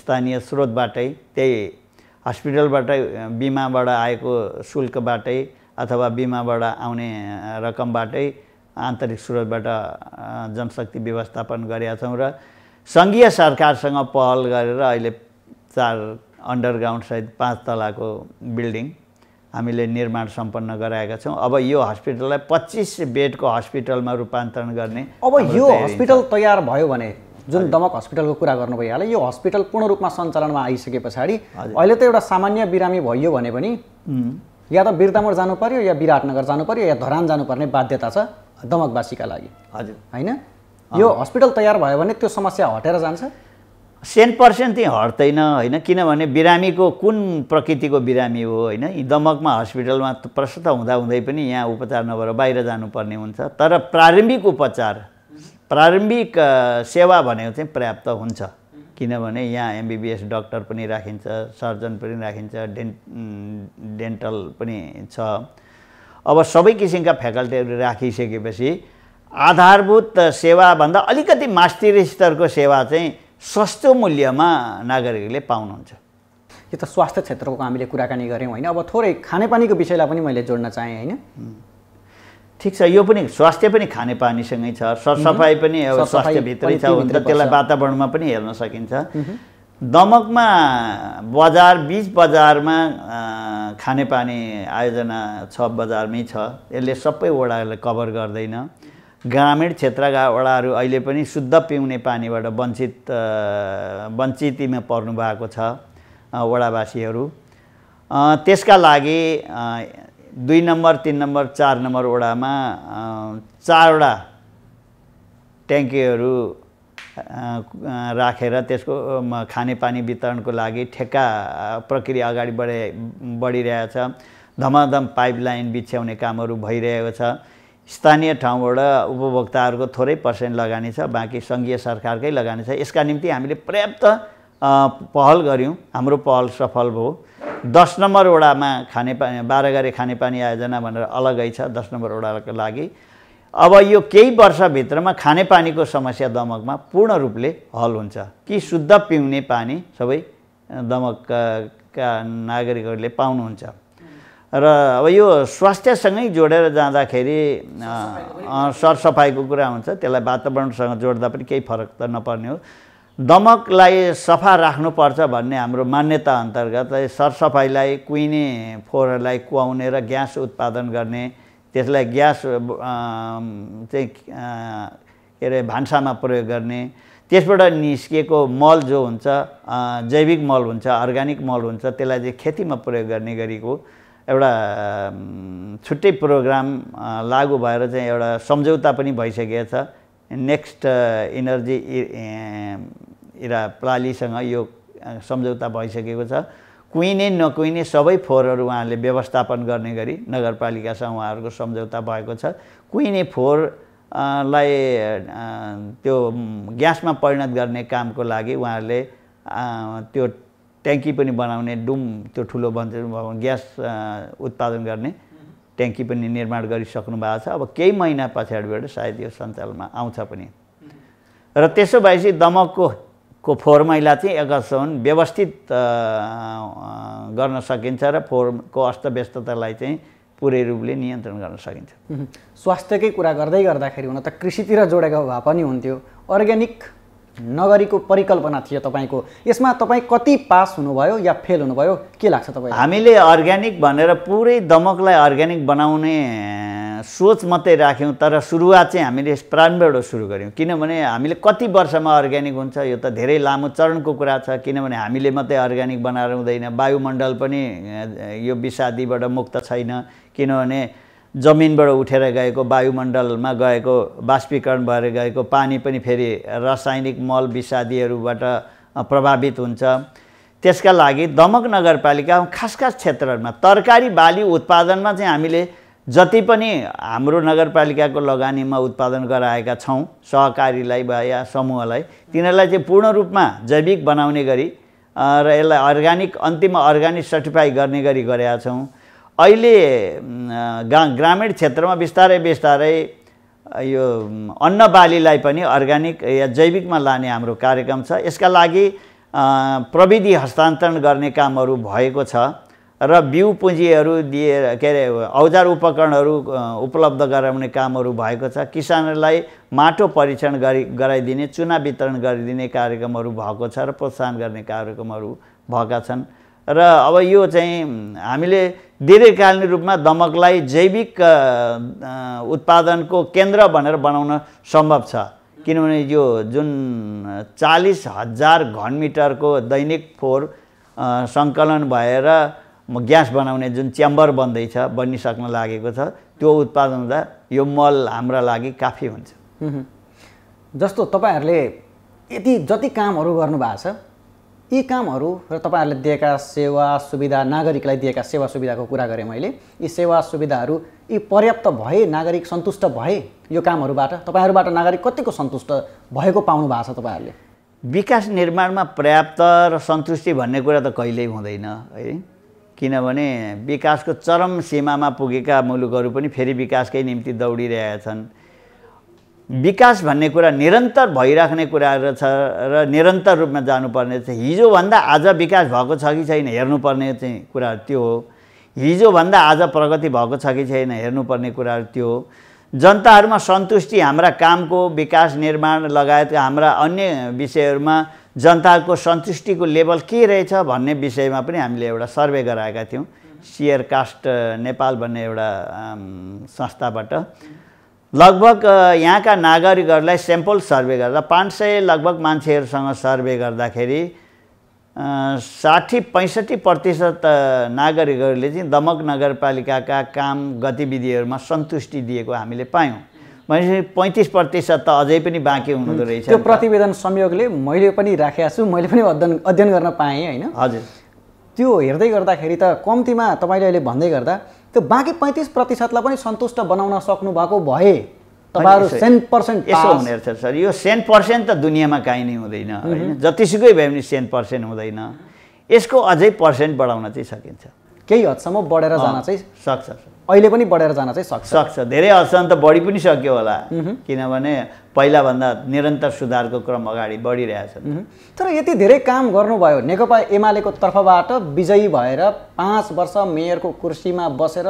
स्थानीय स्रोतबाटै त्यही हस्पिटलबाट बिमाबाट आएको शुल्कबाटै अथवा बिमाबाट आउने रकमबाटै आन्तरिक स्रोतबाट जनशक्ति व्यवस्थापन गरेका छौँ र सङ्घीय सरकारसँग पहल गरेर अहिले चार अन्डरग्राउन्ड सहित पाँच तलाको बिल्डिङ हामीले निर्माण सम्पन्न गराएका छौँ अब यो हस्पिटललाई पच्चिस बेडको हस्पिटलमा रूपान्तरण गर्ने अब यो हस्पिटल तयार भयो भने जुन दमक हस्पिटलको कुरा गर्नु भइहाल्यो यो हस्पिटल पूर्ण रूपमा सञ्चालनमा आइसके पछाडि अहिले त एउटा सामान्य बिरामी भयो भने पनि या त बिरतामोड जानु पर्यो या विराटनगर जानु पर्यो या धरान जानुपर्ने बाध्यता छ दमकवासीका लागि हजुर होइन यो हस्पिटल तयार भयो भने त्यो समस्या हटेर जान्छ सेन पर्सेन्ट चाहिँ हट्दैन होइन किनभने बिरामीको कुन प्रकृतिको बिरामी हो होइन दमकमा हस्पिटलमा प्रशस्त हुँदै पनि यहाँ उपचार नभएर बाहिर जानुपर्ने हुन्छ तर प्रारम्भिक उपचार प्रारम्भिक सेवा भनेको चाहिँ पर्याप्त हुन्छ किनभने यहाँ एमबिबिएस डक्टर पनि राखिन्छ सर्जन पनि राखिन्छ डेन् डेन्टल पनि छ अब सबै किसिमका फ्याकल्टीहरू राखिसकेपछि आधारभूत सेवाभन्दा अलिकति मास्तिर स्तरको सेवा चाहिँ सस्तो मूल्यमा नागरिकले पाउनुहुन्छ यो त स्वास्थ्य क्षेत्रको हामीले कुराकानी गऱ्यौँ होइन अब थोरै खानेपानीको विषयलाई पनि मैले जोड्न चाहेँ होइन ठिक छ यो पनि स्वास्थ्य पनि खानेपानीसँगै छ सरसफाइ पनि एउटा स्वास्थ्यभित्रै छ हुन त्यसलाई वातावरणमा पनि हेर्न सकिन्छ दमकमा बजार बिच बजारमा खानेपानी आयोजना छ बजारमै छ यसले सबै वडाहरूलाई कभर गर्दैन ग्रामीण क्षेत्रका वडाहरू अहिले पनि शुद्ध पिउने पानीबाट वञ्चित वञ्चितमा पर्नु भएको छ वडावासीहरू त्यसका लागि दुई नम्बर तिन नम्बर चार नम्बर वडामा चारवटा ट्याङ्कीहरू राखेर त्यसको खानेपानी वितरणको लागि ठेक्का प्रक्रिया अगाडि बढे बढिरहेछ धमाधम पाइपलाइन बिछ्याउने कामहरू भइरहेको छ स्थानीय ठाउँबाट उपभोक्ताहरूको थोरै पर्सेन्ट लगानी छ बाँकी सङ्घीय सरकारकै लगानी छ यसका निम्ति हामीले पर्याप्त पहल गऱ्यौँ हाम्रो पहल सफल भयो दस नम्बर वडामा खानेपानी बाह्रघारे खानेपानी आयोजना भनेर अलगै छ दस नम्बर वडाको लागि अब यो केही वर्षभित्रमा खानेपानीको समस्या दमकमा पूर्ण रूपले हल हुन्छ कि शुद्ध पिउने पानी सबै दमकका नागरिकहरूले पाउनुहुन्छ र अब यो स्वास्थ्यसँगै जोडेर जाँदाखेरि सरसफाइको कुरा हुन्छ त्यसलाई वातावरणसँग जोड्दा पनि केही फरक त नपर्ने हो दमकलाई सफा राख्नुपर्छ भन्ने हाम्रो मान्यता अन्तर्गत सरसफाइलाई कुहिने फोहोरलाई कुहाउने र ग्यास उत्पादन गर्ने त्यसलाई ग्यास चाहिँ के अरे भान्सामा प्रयोग गर्ने त्यसबाट निस्किएको मल जो हुन्छ जैविक मल हुन्छ अर्ग्यानिक मल हुन्छ त्यसलाई चाहिँ खेतीमा प्रयोग गर्ने गरेको एउटा छुट्टै प्रोग्राम लागू भएर चाहिँ एउटा सम्झौता पनि भइसकेको छ नेक्स्ट इनर्जी इरा प्रालीसँग यो uh, सम्झौता भइसकेको छ कुहिने नकुहिने सबै फोहोरहरू उहाँहरूले व्यवस्थापन गर्ने गरी नगरपालिकासँग उहाँहरूको सम्झौता भएको छ कुहिने फोहोर लाई त्यो ग्यासमा परिणत गर्ने कामको लागि उहाँहरूले त्यो ट्याङ्की पनि बनाउने डुम त्यो ठुलो भन्छ ग्यास उत्पादन गर्ने ट्याङ्की पनि निर्माण गरिसक्नु भएको छ अब केही महिना पछाडिबाट सायद यो सञ्चालनमा आउँछ पनि र त्यसो भएपछि दमकको को फोहोर मैला चाहिँ एकसम्म व्यवस्थित गर्न सकिन्छ र फोहोरको अस्तव्यस्ततालाई चाहिँ पुरै रूपले नियन्त्रण गर्न सकिन्छ स्वास्थ्यकै कुरा गर्दै गर्दाखेरि हुन त कृषितिर जोडेको भए पनि हुन्थ्यो अर्ग्यानिक नगरीको परिकल्पना थियो तपाईँको यसमा तपाईँ कति पास हुनुभयो या फेल हुनुभयो के लाग्छ तपाईँ हामीले अर्ग्यानिक भनेर पुरै दमकलाई अर्ग्यानिक बनाउने सोच मात्रै राख्यौँ तर सुरुवात चाहिँ हामीले प्रारम्भबाट सुरु गऱ्यौँ किनभने हामीले कति वर्षमा अर्ग्यानिक हुन्छ यो त धेरै लामो चरणको कुरा छ किनभने हामीले मात्रै अर्ग्यानिक बनाएर हुँदैन वायुमण्डल पनि यो विषादीबाट मुक्त छैन किनभने जमिनबाट उठेर गएको वायुमण्डलमा गएको बाष्पीकरण भएर गएको पानी पनि फेरि रासायनिक मल विषादीहरूबाट प्रभावित हुन्छ त्यसका लागि दमक नगरपालिका खास खास क्षेत्रहरूमा तरकारी बाली उत्पादनमा चाहिँ हामीले जति पनि हाम्रो नगरपालिकाको लगानीमा उत्पादन गराएका छौँ सहकारीलाई वा या समूहलाई तिनीहरूलाई चाहिँ पूर्ण रूपमा जैविक बनाउने गरी र यसलाई अर्ग्यानिक अन्तिममा अर्ग्यानिक सर्टिफाई गर्ने गरी गरेका छौँ अहिले गा ग्रामीण क्षेत्रमा बिस्तारै बिस्तारै यो अन्नबालीलाई पनि अर्ग्यानिक या जैविकमा लाने हाम्रो कार्यक्रम छ यसका लागि प्रविधि हस्तान्तरण गर्ने कामहरू भएको छ र बिउ पुँजीहरू दिए के अरे औजार उपकरणहरू उपलब्ध गराउने कामहरू भएको छ किसानहरूलाई माटो परीक्षण गरी गराइदिने चुना वितरण गरिदिने कार्यक्रमहरू भएको छ र प्रोत्साहन गर्ने कार्यक्रमहरू भएका छन् र अब यो चाहिँ हामीले दीर्घकालीन रूपमा दमकलाई जैविक उत्पादनको केन्द्र भनेर बनाउन सम्भव छ किनभने यो जुन चालिस हजार घनमिटरको दैनिक फोहोर सङ्कलन भएर ग्यास बनाउने जुन च्याम्बर बन्दैछ बनिसक्न लागेको छ त्यो उत्पादन हुँदा यो मल हाम्रा लागि काफी हुन्छ जस्तो तपाईँहरूले यति जति कामहरू गर्नुभएको छ यी कामहरू र तपाईँहरूले दिएका सेवा सुविधा नागरिकलाई दिएका सेवा सुविधाको कुरा गरेँ मैले यी सेवा सुविधाहरू यी पर्याप्त भए नागरिक सन्तुष्ट भए यो कामहरूबाट तपाईँहरूबाट नागरिक कतिको सन्तुष्ट भएको पाउनु भएको छ तपाईँहरूले विकास निर्माणमा पर्याप्त र सन्तुष्टि भन्ने कुरा त कहिल्यै हुँदैन है किनभने विकासको चरम सीमामा पुगेका मुलुकहरू पनि फेरि विकासकै निम्ति दौडिरहेका छन् विकास भन्ने कुरा निरन्तर भइराख्ने कुराहरू छ र निरन्तर रूपमा जानुपर्ने चाहिँ हिजोभन्दा आज विकास भएको छ कि छैन हेर्नुपर्ने चाहिँ कुरा त्यो हो हिजोभन्दा आज प्रगति भएको छ कि छैन हेर्नुपर्ने कुराहरू त्यो हो जनताहरूमा सन्तुष्टि हाम्रा कामको विकास निर्माण लगायतका हाम्रा अन्य विषयहरूमा जनताको सन्तुष्टिको लेभल के रहेछ भन्ने विषयमा पनि हामीले एउटा सर्वे गराएका थियौँ सियर कास्ट नेपाल भन्ने एउटा संस्थाबाट लगभग यहाँका नागरिकहरूलाई स्याम्पल सर्वे गर्दा पाँच सय लगभग मान्छेहरूसँग सर्वे गर्दाखेरि साठी पैँसठी प्रतिशत नागरिकहरूले चाहिँ दमक नगरपालिकाका काम गतिविधिहरूमा सन्तुष्टि दिएको हामीले पायौँ भनेपछि पैँतिस प्रतिशत त अझै पनि बाँकी हुनुहुँदो रहेछ त्यो प्रतिवेदन संयोगले मैले पनि राखेको छु मैले पनि अध्ययन अध्ययन गर्न पाएँ होइन हजुर त्यो हेर्दै गर्दाखेरि त कम्तीमा तपाईँले अहिले भन्दै गर्दा त्यो बाँकी पैँतिस प्रतिशतलाई पनि सन्तुष्ट बनाउन सक्नुभएको भए तपाईँहरू सेन पर्सेन्ट यसो हुने रहेछ सर यो सेन पर्सेन्ट त दुनियाँमा काहीँ नै हुँदैन होइन जतिसुकै भए पनि सेन पर्सेन्ट हुँदैन यसको अझै पर्सेन्ट बढाउन चाहिँ सकिन्छ केही हदसम्म बढेर जान चाहिँ सक्छ सर अहिले पनि बढेर जान चाहिँ सक्छ सक्छ धेरै हदसम्म त बढी पनि सक्यो होला किनभने पहिलाभन्दा निरन्तर सुधारको क्रम अगाडि बढिरहेछ तर यति धेरै काम गर्नुभयो नेकपा एमालेको तर्फबाट विजयी भएर पाँच वर्ष मेयरको कुर्सीमा बसेर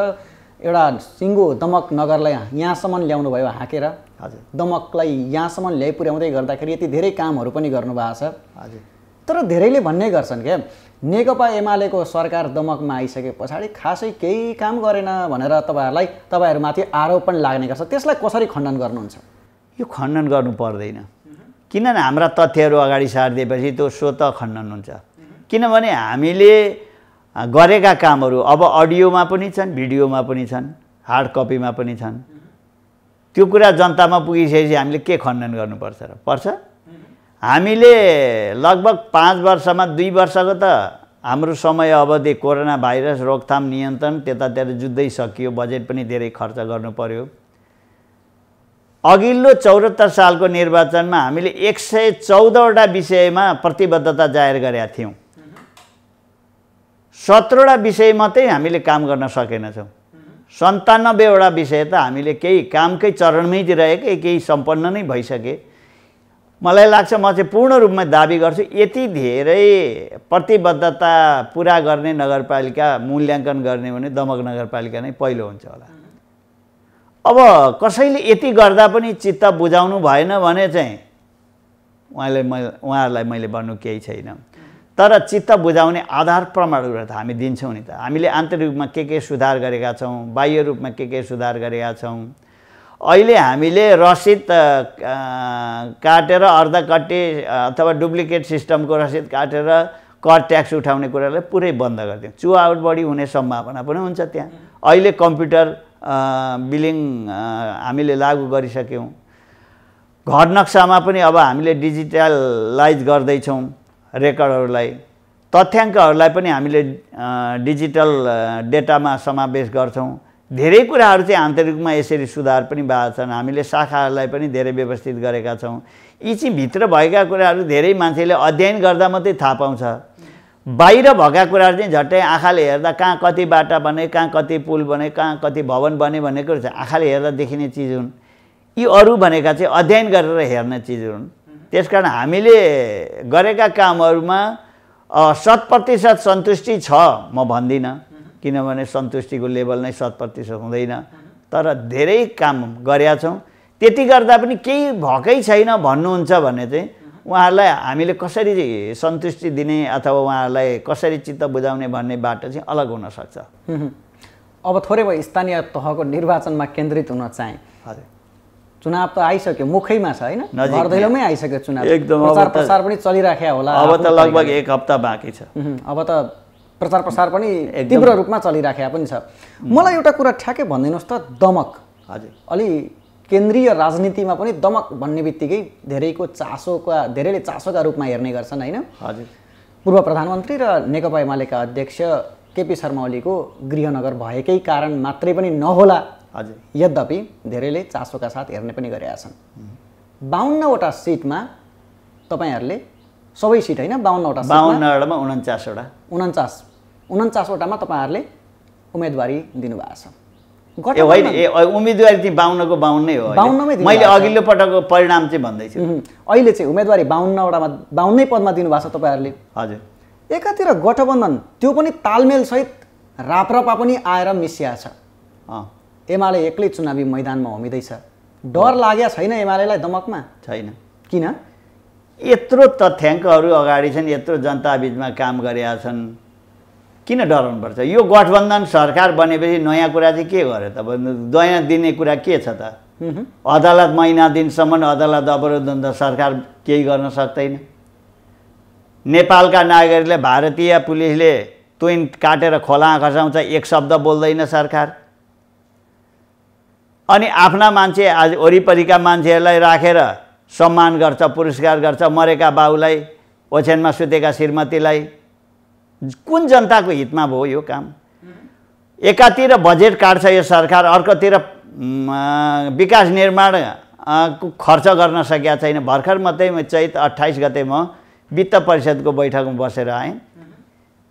एउटा सिङ्गो दमक नगरलाई यहाँसम्म ल्याउनु भयो हाँकेर हजुर दमकलाई यहाँसम्म ल्याइपुर्याउँदै पुर्याउँदै गर्दाखेरि यति धेरै कामहरू पनि गर्नुभएको छ हजुर तर धेरैले भन्ने गर्छन् क्या नेकपा एमालेको सरकार दमकमा आइसके पछाडि खासै केही काम गरेन भनेर तपाईँहरूलाई तपाईँहरूमाथि आरोप पनि लाग्ने गर्छ त्यसलाई कसरी खण्डन गर्नुहुन्छ यो खण्डन गर्नु पर्दैन किनभने हाम्रा तथ्यहरू अगाडि सारिदिएपछि त्यो स्वत खण्डन हुन्छ किनभने हामीले गरेका कामहरू अब अडियोमा पनि छन् भिडियोमा पनि छन् हार्ड कपीमा पनि छन् त्यो कुरा जनतामा पुगिसकेपछि हामीले के खण्डन गर्नुपर्छ र पर्छ हामीले लगभग पाँच वर्षमा दुई वर्षको त हाम्रो समय अवधि कोरोना भाइरस रोकथाम नियन्त्रण त्यतातिर जुत्दै सकियो बजेट पनि धेरै खर्च गर्नु पर्यो अघिल्लो चौरात्तर सालको निर्वाचनमा हामीले एक सय चौधवटा विषयमा प्रतिबद्धता जाहेर गरेका थियौँ सत्रवटा विषय मात्रै हामीले काम गर्न सकेनछौँ सन्तानब्बेवटा विषय त हामीले केही कामकै चरणमै दिइरहेकै केही सम्पन्न नै भइसके मलाई लाग्छ म चाहिँ पूर्ण रूपमा दाबी गर्छु यति धेरै प्रतिबद्धता पुरा गर्ने नगरपालिका मूल्याङ्कन गर्ने भने दमक नगरपालिका नै पहिलो हुन्छ होला अब कसैले यति गर्दा पनि चित्त बुझाउनु भएन भने चाहिँ उहाँले मैले उहाँहरूलाई मैले भन्नु केही छैन तर चित्त बुझाउने आधार प्रमाणहरू त हामी दिन्छौँ नि त हामीले आन्तरिक रूपमा के के सुधार गरेका छौँ बाह्य रूपमा के के सुधार गरेका छौँ अहिले हामीले रसिद काटेर अर्धकट्टी अथवा डुप्लिकेट सिस्टमको रसिद काटेर कर ट्याक्स उठाउने कुरालाई पुरै बन्द गरिदिउँ चुहावट बढी हुने सम्भावना पनि हुन्छ त्यहाँ अहिले कम्प्युटर बिलिङ हामीले लागु गरिसक्यौँ घर नक्सामा पनि अब हामीले डिजिटलाइज गर्दैछौँ रेकर्डहरूलाई तथ्याङ्कहरूलाई पनि हामीले डिजिटल डेटामा समावेश गर्छौँ धेरै कुराहरू चाहिँ आन्तरिकमा यसरी सुधार पनि भएको छन् हामीले शाखाहरूलाई पनि धेरै व्यवस्थित गरेका छौँ यी चाहिँ भित्र भएका कुराहरू धेरै मान्छेले अध्ययन गर्दा मात्रै थाहा पाउँछ बाहिर भएका कुराहरू चाहिँ झट्टै आँखाले हेर्दा कहाँ कति बाटा बने कहाँ कति पुल बने कहाँ कति भवन बने भन्ने कुरो चाहिँ आँखाले हेर्दा देखिने चिज हुन् यी अरू भनेका चाहिँ अध्ययन गरेर हेर्ने चिज हुन् त्यसकारण हामीले गरेका कामहरूमा शत प्रतिशत सन्तुष्टि छ म भन्दिनँ किनभने सन्तुष्टिको लेभल नै शत प्रतिशत हुँदैन तर धेरै काम गरेका छौँ त्यति गर्दा पनि केही भएकै छैन भन्नुहुन्छ भने चाहिँ उहाँहरूलाई हामीले कसरी सन्तुष्टि दिने अथवा उहाँहरूलाई कसरी चित्त बुझाउने भन्ने बाटो चाहिँ अलग हुनसक्छ अब थोरै भयो स्थानीय तहको निर्वाचनमा केन्द्रित हुन चाहे हजुर चुनाव त आइसक्यो मुखैमा छ होइन घरदैलोमै आइसक्यो चुनाव एकदम प्रचार प्रसार पनि होला अब त लगभग एक हप्ता बाँकी छ अब त प्रचार प्रसार पनि तीव्र रूपमा चलिराखेका पनि छ मलाई एउटा कुरा ठ्याक्कै भनिदिनुहोस् त दमक हजुर अलि केन्द्रीय राजनीतिमा पनि दमक भन्ने बित्तिकै धेरैको चासोका धेरैले चासोका रूपमा हेर्ने गर्छन् होइन हजुर पूर्व प्रधानमन्त्री र नेकपा एमालेका अध्यक्ष केपी शर्मा ओलीको गृहनगर भएकै कारण मात्रै पनि नहोला हजुर यद्यपि धेरैले चासोका साथ हेर्ने पनि गरेका छन् बाहन्नवटा सिटमा तपाईँहरूले सबै सिट होइन बाहन्नवटा बाहन्नवटामा उन्चासवटा उन्चास उन्चासवटामा तपाईँहरूले उम्मेदवारी दिनुभएको छ होइन ए उम्मेदवारी चाहिँ बाहुन्नको नै हो मैले अघिल्लो पटकको परिणाम चाहिँ भन्दैछु अहिले चाहिँ उम्मेदवारी बाहुन्नवटामा बाहुनै पदमा दिनुभएको छ तपाईँहरूले हजुर एकातिर गठबन्धन त्यो पनि तालमेलसहित राप्रपा पनि आएर मिसिया छ एमाले एक्लै चुनावी मैदानमा होमिँदैछ डर लागेको छैन एमालेलाई दमकमा छैन किन यत्रो तथ्याङ्कहरू अगाडि छन् यत्रो जनता जनताबिचमा काम गरेका छन् किन डराउनुपर्छ यो गठबन्धन सरकार बनेपछि नयाँ कुरा चाहिँ के गर्यो त दया दिने कुरा के छ त अदालत महिना दिनसम्म अदालत अवरोध त सरकार केही गर्न सक्दैन नेपालका नागरिकले भारतीय पुलिसले तुइन काटेर खोला खसाउँछ एक शब्द बोल्दैन सरकार अनि आफ्ना मान्छे आज वरिपरिका मान्छेहरूलाई राखेर सम्मान गर्छ पुरस्कार गर्छ मरेका बाउलाई ओछ्यानमा सुतेका श्रीमतीलाई कुन जनताको हितमा भयो यो काम एकातिर बजेट काट्छ यो सरकार अर्कोतिर विकास निर्माण खर्च गर्न सकेका छैन भर्खर मात्रै चैत अट्ठाइस गते म वित्त परिषदको बैठकमा बसेर आएँ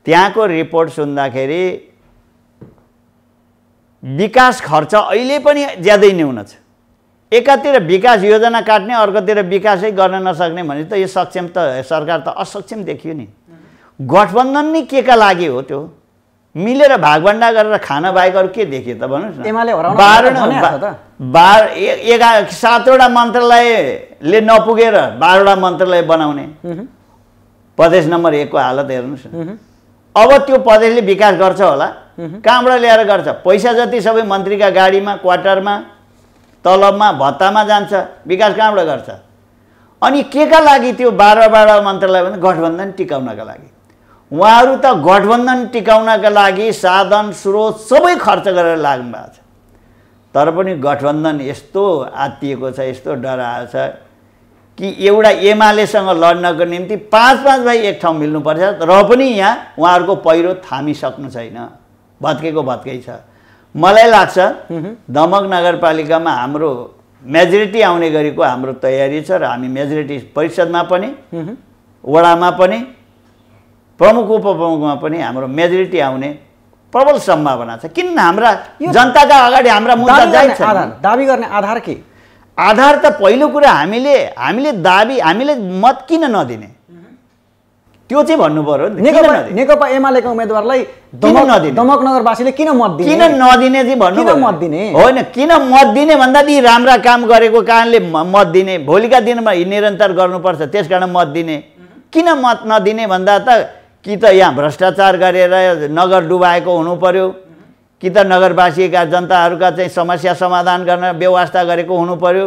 त्यहाँको रिपोर्ट सुन्दाखेरि विकास खर्च अहिले पनि ज्यादै न्यून छ एकातिर विकास योजना काट्ने अर्कोतिर विकासै गर्न नसक्ने भने त यो सक्षम त सरकार त असक्षम देखियो नि गठबन्धन नै के का लागि हो त्यो मिलेर भागभन्डा गरेर खाना बाहेक अरू के देखियो त भन्नुहोस् न बाह्र बाह्र एघार सातवटा मन्त्रालयले नपुगेर बाह्रवटा मन्त्रालय बनाउने प्रदेश नम्बर एकको हालत हेर्नुहोस् न अब त्यो प्रदेशले विकास गर्छ होला कहाँबाट ल्याएर गर्छ पैसा जति सबै मन्त्रीका गाडीमा क्वार्टरमा तलबमा भत्तामा जान्छ विकास कहाँबाट गर्छ अनि के का लागि त्यो बाह्र बाह्र मन्त्रालय भने गठबन्धन टिकाउनका लागि उहाँहरू त गठबन्धन टिकाउनका लागि साधन स्रोत सबै खर्च गरेर लाग्नु भएको छ तर पनि गठबन्धन यस्तो आत्तिएको छ यस्तो डराएको छ कि एउटा एमालेसँग लड्नको निम्ति पाँच पाँच भाइ एक ठाउँ मिल्नुपर्छ र पनि यहाँ उहाँहरूको पहिरो थामिसक्नु छैन भत्केको भत्कै छ मलाई लाग्छ दमक नगरपालिकामा हाम्रो मेजोरिटी आउने गरेको हाम्रो तयारी छ र हामी मेजोरिटी परिषदमा पनि वडामा पनि प्रमुख उपप्रमुखमा पनि हाम्रो मेजोरिटी आउने प्रबल सम्भावना छ किन हाम्रा जनताका अगाडि हाम्रा मुद्दा जान्छ दावी गर्ने आधार के आधार त पहिलो कुरा हामीले हामीले दाबी हामीले मत किन नदिने त्यो चाहिँ भन्नु पऱ्यो नेकपा नेकपा एमालेको उम्मेदवारलाई दमक नगरवासीले किन मत दिने किन नदिने चाहिँ भन्नु मत दिने होइन किन मत दिने भन्दा नि राम्रा काम गरेको कारणले मत दिने भोलिका दिनमा निरन्तर गर्नुपर्छ त्यस कारण मत दिने किन मत नदिने भन्दा त कि त यहाँ भ्रष्टाचार गरेर नगर डुबाएको हुनु पर्यो कि त नगरवासीका जनताहरूका चाहिँ समस्या समाधान गर्न व्यवस्था गरेको हुनु पर्यो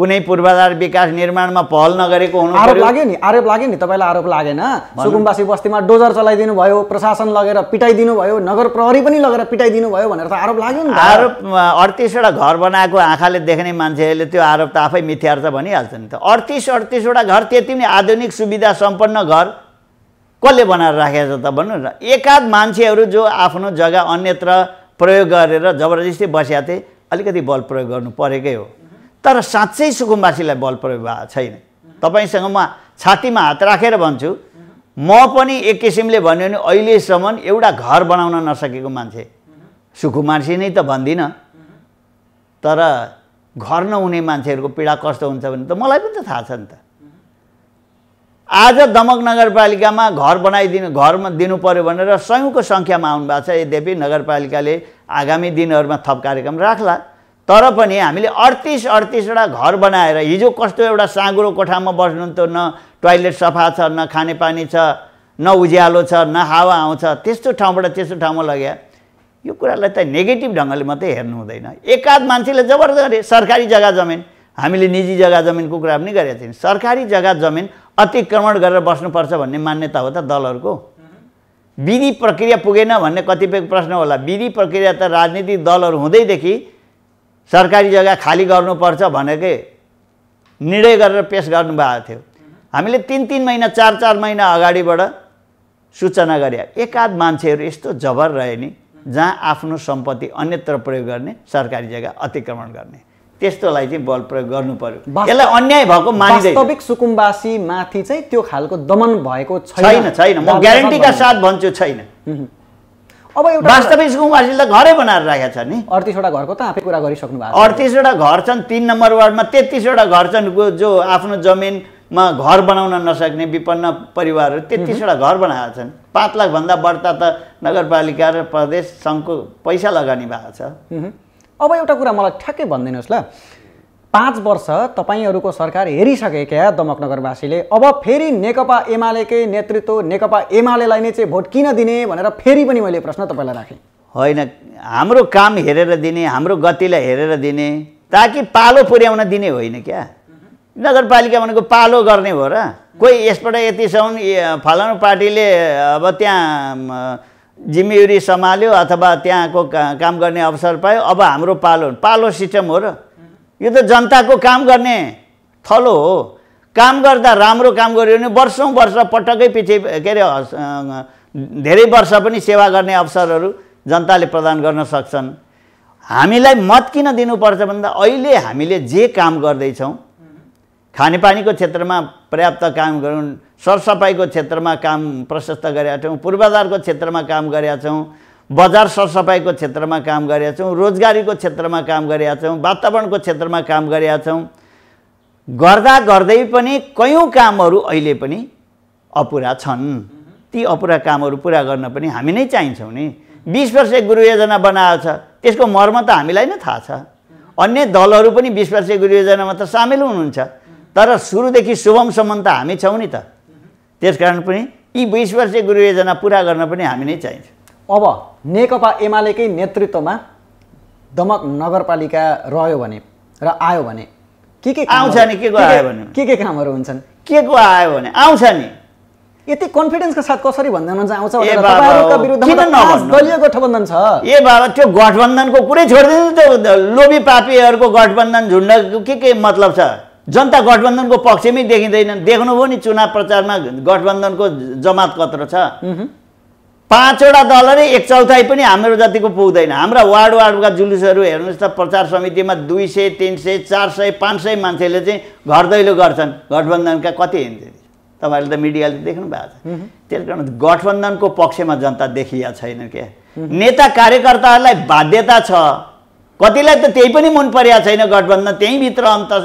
कुनै पूर्वाधार विकास निर्माणमा पहल नगरेको हुनु आरोप लाग्यो नि आरोप लाग्यो नि तपाईँलाई आरोप लागेन सुकुम्बासी बस्तीमा डोजर चलाइदिनु भयो प्रशासन लगेर पिटाइदिनु भयो नगर प्रहरी पनि लगेर पिटाइदिनु भयो भनेर त आरोप लाग्यो नि आरोप अडतिसवटा घर बनाएको आँखाले देख्ने मान्छेहरूले त्यो आरोप त आफै मिथ्यार्थ भनिहाल्छ नि त अडतिस अडतिसवटा घर त्यति नै आधुनिक सुविधा सम्पन्न घर कसले बनाएर राखेको छ त भन्नु न एकाध मान्छेहरू जो आफ्नो जग्गा अन्यत्र प्रयोग गरेर जबरजस्ती बस्याएको थिए अलिकति बल प्रयोग गर्नु परेकै हो तर साँच्चै सुकुम्बासीलाई बल प्रयोग भएको छैन तपाईँसँग म छातीमा हात राखेर भन्छु म पनि एक किसिमले भन्यो भने अहिलेसम्म एउटा घर बनाउन नसकेको मान्छे सुकुमासी नै त भन्दिनँ तर घर नहुने मान्छेहरूको पीडा कस्तो हुन्छ भने त मलाई पनि त थाहा छ नि त आज दमक नगरपालिकामा घर बनाइदिनु घरमा दिनु पऱ्यो भनेर सयौँको सङ्ख्यामा आउनु भएको छ यद्यपि नगरपालिकाले आगामी दिनहरूमा थप कार्यक्रम राख्ला तर पनि हामीले अडतिस अडतिसवटा घर बनाएर हिजो कस्तो एउटा साँगुरो कोठामा बस्नुहुन्थ्यो न टोइलेट सफा छ न खानेपानी छ न उज्यालो छ न हावा आउँछ त्यस्तो ठाउँबाट त्यस्तो ठाउँमा लग्या यो कुरालाई त नेगेटिभ ढङ्गले मात्रै हेर्नु हुँदैन एकाध मान्छेले जबरजस्त सरकारी जग्गा जमिन हामीले निजी जग्गा जमिनको कुरा पनि गरेका थियौँ सरकारी जग्गा जमिन अतिक्रमण गरेर बस्नुपर्छ भन्ने मान्यता हो त दलहरूको विधि प्रक्रिया पुगेन भन्ने कतिपय प्रश्न होला विधि प्रक्रिया त राजनीतिक दलहरू हुँदैदेखि सरकारी जग्गा खाली गर्नुपर्छ भनेकै निर्णय गरेर पेस गर्नुभएको थियो हामीले तिन तिन महिना चार चार महिना अगाडिबाट सूचना गरे एकाध मान्छेहरू यस्तो जबर रहे नि जहाँ आफ्नो सम्पत्ति अन्यत्र प्रयोग गर्ने सरकारी जग्गा अतिक्रमण गर्ने त्यस्तोलाई चाहिँ बल प्रयोग गर्नु पर्यो यसलाई अन्याय भएको मानिस सुकुम्बासी माथि चाहिँ त्यो खालको दमन भएको छैन छैन म ग्यारेन्टीका साथ भन्छु छैन अब एउटा वास्तविक त घरै बनाएर राखेको छ नि अडतिसवटा घरको त आफै कुरा गरिसक्नु भएको अडतिसवटा घर छन् तिन नम्बर वार्डमा तेत्तिसवटा घर छन् जो आफ्नो जमिनमा घर बनाउन नसक्ने विपन्न परिवारहरू तेत्तिसवटा घर बनाएका छन् पाँच लाखभन्दा बढ्ता त नगरपालिका र प्रदेश सङ्घको पैसा लगानी भएको छ अब एउटा कुरा मलाई ठ्याक्कै भनिदिनुहोस् ल पाँच वर्ष तपाईँहरूको सरकार हेरिसके हेरिसकेका दमकनगरवासीले अब फेरि नेकपा एमालेकै नेतृत्व नेकपा एमालेलाई नै चाहिँ भोट किन दिने भनेर फेरि पनि मैले प्रश्न तपाईँलाई राखेँ होइन हाम्रो काम हेरेर दिने हाम्रो गतिलाई हेरेर दिने ताकि पालो पुर्याउन दिने होइन क्या नगरपालिका भनेको पालो गर्ने हो र कोही यसबाट यतिसम्म फलानु पार्टीले अब त्यहाँ जिम्मेवारी सम्हाल्यो अथवा त्यहाँको काम गर्ने अवसर पायो अब हाम्रो पालो पालो सिस्टम हो र यो त जनताको काम गर्ने थलो हो काम गर्दा राम्रो काम गऱ्यो भने वर्षौँ वर्ष पटक्कै पिछे के अरे धेरै वर्ष पनि सेवा गर्ने अवसरहरू जनताले प्रदान गर्न सक्छन् हामीलाई मत किन दिनुपर्छ भन्दा अहिले हामीले जे काम गर्दैछौँ खानेपानीको क्षेत्रमा पर्याप्त काम गऱ्यौँ सरसफाइको क्षेत्रमा काम प्रशस्त गरेका छौँ पूर्वाधारको क्षेत्रमा काम गरेका छौँ बजार सरसफाइको क्षेत्रमा काम गरेका छौँ रोजगारीको क्षेत्रमा काम गरेका छौँ वातावरणको क्षेत्रमा काम गरेका छौँ गर्दा गर्दै पनि कयौँ कामहरू अहिले पनि अपुरा छन् ती अपुरा कामहरू पुरा गर्न पनि हामी नै चाहिन्छौँ नि बिस वर्षीय गुरु योजना बनाएको छ त्यसको मर्म त हामीलाई नै थाहा छ अन्य दलहरू पनि बिस वर्षीय गुरु योजनामा त सामेल हुनुहुन्छ तर सुरुदेखि शुभमसम्म त हामी छौँ नि त त्यस कारण पनि यी बिस वर्षीय गुरु योजना पुरा गर्न पनि हामी नै चाहिन्छ अब नेकपा एमालेकै नेतृत्वमा दमक नगरपालिका रह्यो भने र आयो भने के के आउँछ नि के को आयो भने के के कामहरू हुन्छन् के को आयो भने आउँछ नि यति कन्फिडेन्सको साथ कसरी भन्दै आउँछ गठबन्धन छ ए बाबा त्यो गठबन्धनको कुरै छोडिदिनु त्यो लोभी पापीहरूको गठबन्धन झुन्ड के के मतलब छ जनता गठबन्धनको पक्षमै देखिँदैन देख्नुभयो नि चुनाव प्रचारमा गठबन्धनको जमात कत्रो छ पाँचवटा दलले एक चौथाइ पनि हाम्रो जतिको पुग्दैन हाम्रा वार्ड वार्डका जुलुसहरू हेर्नुहोस् त प्रचार समितिमा दुई सय तिन सय चार सय पाँच सय मान्छेले चाहिँ घर दैलो गर्छन् गठबन्धनका कति हिँड्छ तपाईँहरूले त मिडियाले देख्नु भएको छ त्यस कारण गठबन्धनको पक्षमा जनता देखिया छैन क्या नेता कार्यकर्ताहरूलाई बाध्यता छ कतिलाई त त्यही पनि मन परेको छैन गठबन्धन त्यहीँभित्र अन्त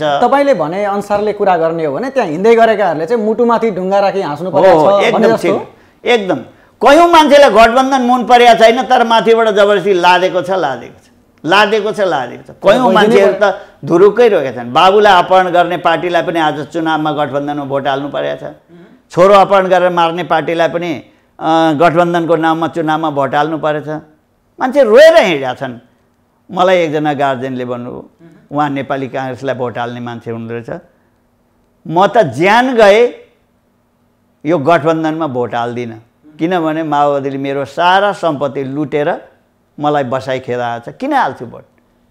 छ तपाईँले भने अनुसारले कुरा गर्ने हो भने त्यहाँ हिँड्दै गरेकाहरूले चाहिँ मुटुमाथि ढुङ्गा राखी हाँस्नु एकदम एकदम कयौँ मान्छेलाई गठबन्धन मन परेको छैन तर माथिबाट जबरजस्ती लादेको छ लादेको छ लादेको छ लादेको छ कयौँ मान्छेहरू त धुरुक्कै रोकेका छन् बाबुलाई अपहरण गर्ने पार्टीलाई पनि आज चुनावमा गठबन्धनमा भोट हाल्नु परेको छ छोरो अपहरण गरेर मार्ने पार्टीलाई पनि गठबन्धनको नाममा चुनावमा भोट हाल्नु परेछ मान्छे रोएर हिँडेका छन् मलाई एकजना गार्जेनले भन्नु उहाँ नेपाली काङ्ग्रेसलाई भोट हाल्ने मान्छे हुँदो रहेछ म त ज्यान गएँ यो गठबन्धनमा भोट हाल्दिनँ किनभने माओवादीले मेरो सारा सम्पत्ति लुटेर मलाई बसाइ खेदा छ किन हाल्छु भोट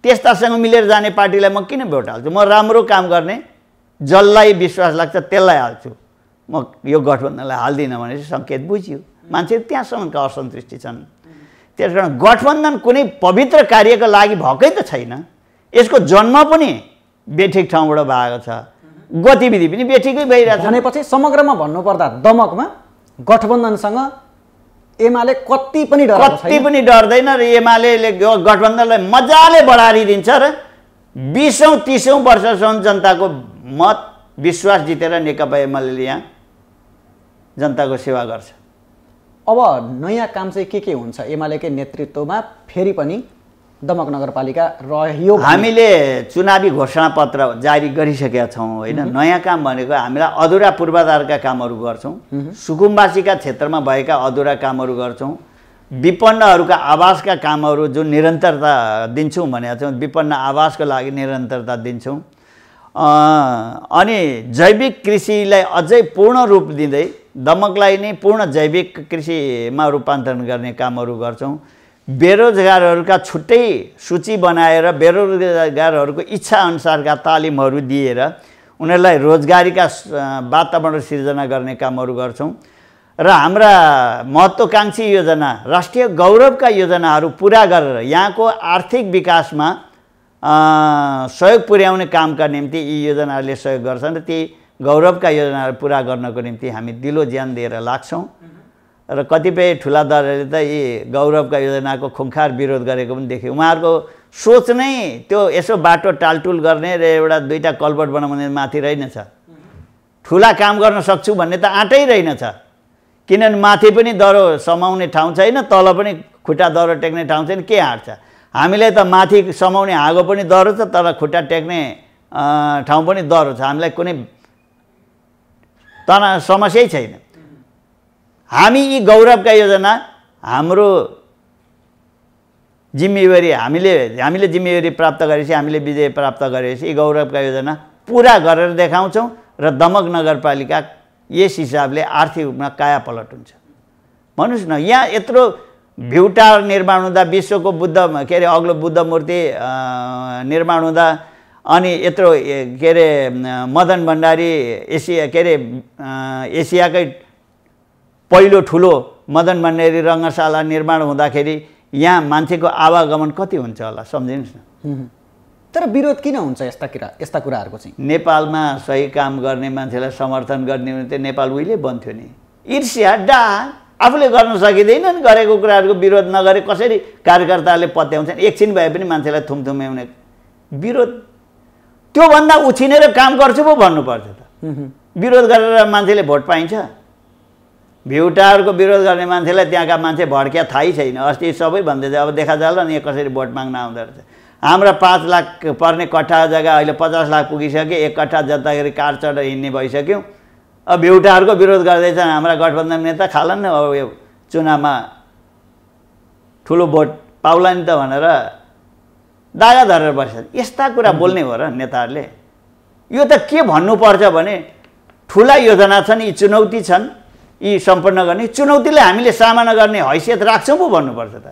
त्यस्तासँग मिलेर जाने पार्टीलाई म किन भोट हाल्छु म राम्रो काम गर्ने जसलाई विश्वास लाग्छ त्यसलाई हाल्छु म यो गठबन्धनलाई हाल्दिनँ भने सङ्केत बुझ्यो मान्छे त्यहाँसम्मका असन्तुष्टि छन् त्यस कारण गठबन्धन कुनै पवित्र कार्यको लागि भएकै त छैन यसको जन्म पनि बेठिक ठाउँबाट भएको छ गतिविधि पनि बेठिकै भइरहेको छ भनेपछि समग्रमा भन्नुपर्दा दमकमा गठबन्धनसँग एमाले कति पनि डर कति पनि डर्दैन र एमाले गठबन्धनलाई मजाले बढारिदिन्छ र बिसौँ तिसौँ वर्षसम्म जनताको मत विश्वास जितेर नेकपा एमाले यहाँ जनताको सेवा गर्छ अब नयाँ काम चाहिँ के के हुन्छ एमालेकै नेतृत्वमा फेरि पनि दमक नगरपालिका रह्यो हामीले चुनावी घोषणापत्र जारी गरिसकेका छौँ होइन नयाँ काम भनेको हामीलाई अधुरा पूर्वाधारका कामहरू गर्छौँ सुकुम्बासीका क्षेत्रमा भएका अधुरा कामहरू गर्छौँ विपन्नहरूका आवासका कामहरू जुन निरन्तरता दिन्छौँ भनेका छौँ विपन्न आवासको लागि निरन्तरता दिन्छौँ अनि जैविक कृषिलाई अझै पूर्ण रूप दिँदै दमकलाई नै पूर्ण जैविक कृषिमा रूपान्तरण गर्ने कामहरू गर्छौँ बेरोजगारहरूका छुट्टै सूची बनाएर बेरोजगारहरूको इच्छाअनुसारका तालिमहरू दिएर उनीहरूलाई रोजगारीका वातावरण सिर्जना गर्ने कामहरू गर्छौँ र हाम्रा महत्त्वकाङ्क्षी योजना राष्ट्रिय गौरवका योजनाहरू पुरा गरेर यहाँको आर्थिक विकासमा सहयोग पुर्याउने कामका निम्ति यी योजनाहरूले सहयोग गर्छन् र ती गौरवका योजनाहरू पुरा गर्नको निम्ति हामी दिलो ज्यान दिएर लाग्छौँ र कतिपय ठुला दलहरूले त यी गौरवका योजनाको खुङखार विरोध गरेको पनि देखेँ उहाँहरूको सोच नै त्यो यसो बाटो टालटुल गर्ने र एउटा दुईवटा कलबट बनाउने माथि रहेनछ ठुला काम गर्न सक्छु भन्ने त आँटै रहेनछ किनभने माथि पनि दह्रो समाउने ठाउँ छैन तल पनि खुट्टा दह्रो टेक्ने ठाउँ छैन के आँट्छ हामीले त माथि समाउने आगो पनि दह्रो छ तर खुट्टा टेक्ने ठाउँ पनि दह्रो छ हामीलाई कुनै तना समस्यै छैन हामी यी गौरवका योजना हाम्रो जिम्मेवारी हामीले हामीले जिम्मेवारी प्राप्त गरेपछि हामीले विजय प्राप्त गरेपछि यी गौरवका योजना पुरा गरेर देखाउँछौँ र दमक नगरपालिका यस हिसाबले आर्थिक रूपमा कायापलट हुन्छ भन्नुहोस् न यहाँ यत्रो भ्युटार निर्माण हुँदा विश्वको बुद्ध के अरे अग्लो बुद्ध मूर्ति निर्माण हुँदा अनि यत्रो के अरे मदन भण्डारी एसिया के अरे एसियाकै पहिलो ठुलो मदन भण्डारी रङ्गशाला निर्माण हुँदाखेरि यहाँ मान्छेको आवागमन कति हुन्छ होला सम्झिनुहोस् न तर विरोध किन हुन्छ यस्ता किरा यस्ता कुराहरूको चाहिँ नेपालमा सही काम गर्ने मान्छेलाई समर्थन गर्ने भने त नेपाल उहिले बन्थ्यो नि ईर्ष्या डा आफूले गर्न सकिँदैनन् गरेको कुराहरूको विरोध नगरे कसरी कार्यकर्ताहरूले पत्याउँछन् एकछिन भए पनि मान्छेलाई थुम्थुम्याउने विरोध त्योभन्दा उछिनेर काम गर्छु पो भन्नुपर्छ त विरोध गरेर मान्छेले भोट पाइन्छ भ्युटारको विरोध गर्ने मान्छेलाई त्यहाँका मान्छे भड्क्या थाहै छैन अस्ति सबै भन्दैछ अब देखा जाला नि कसरी भोट माग्न आउँदो रहेछ हाम्रा पाँच लाख पर्ने कट्ठा जग्गा अहिले पचास लाख पुगिसक्यो एक कट्ठा जत्दाखेरि कार चढेर हिँड्ने भइसक्यौँ अब भ्युटारको विरोध गर्दैछन् हाम्रा गठबन्धन नेता खालन् न अब यो चुनावमा ठुलो भोट पाउला नि त भनेर दागा धरेर बसेछ यस्ता कुरा बोल्ने हो र नेताहरूले यो त के भन्नुपर्छ भने ठुला योजना छन् यी चुनौती छन् यी सम्पन्न गर्ने चुनौतीलाई हामीले सामना गर्ने हैसियत राख्छौँ पो भन्नुपर्छ त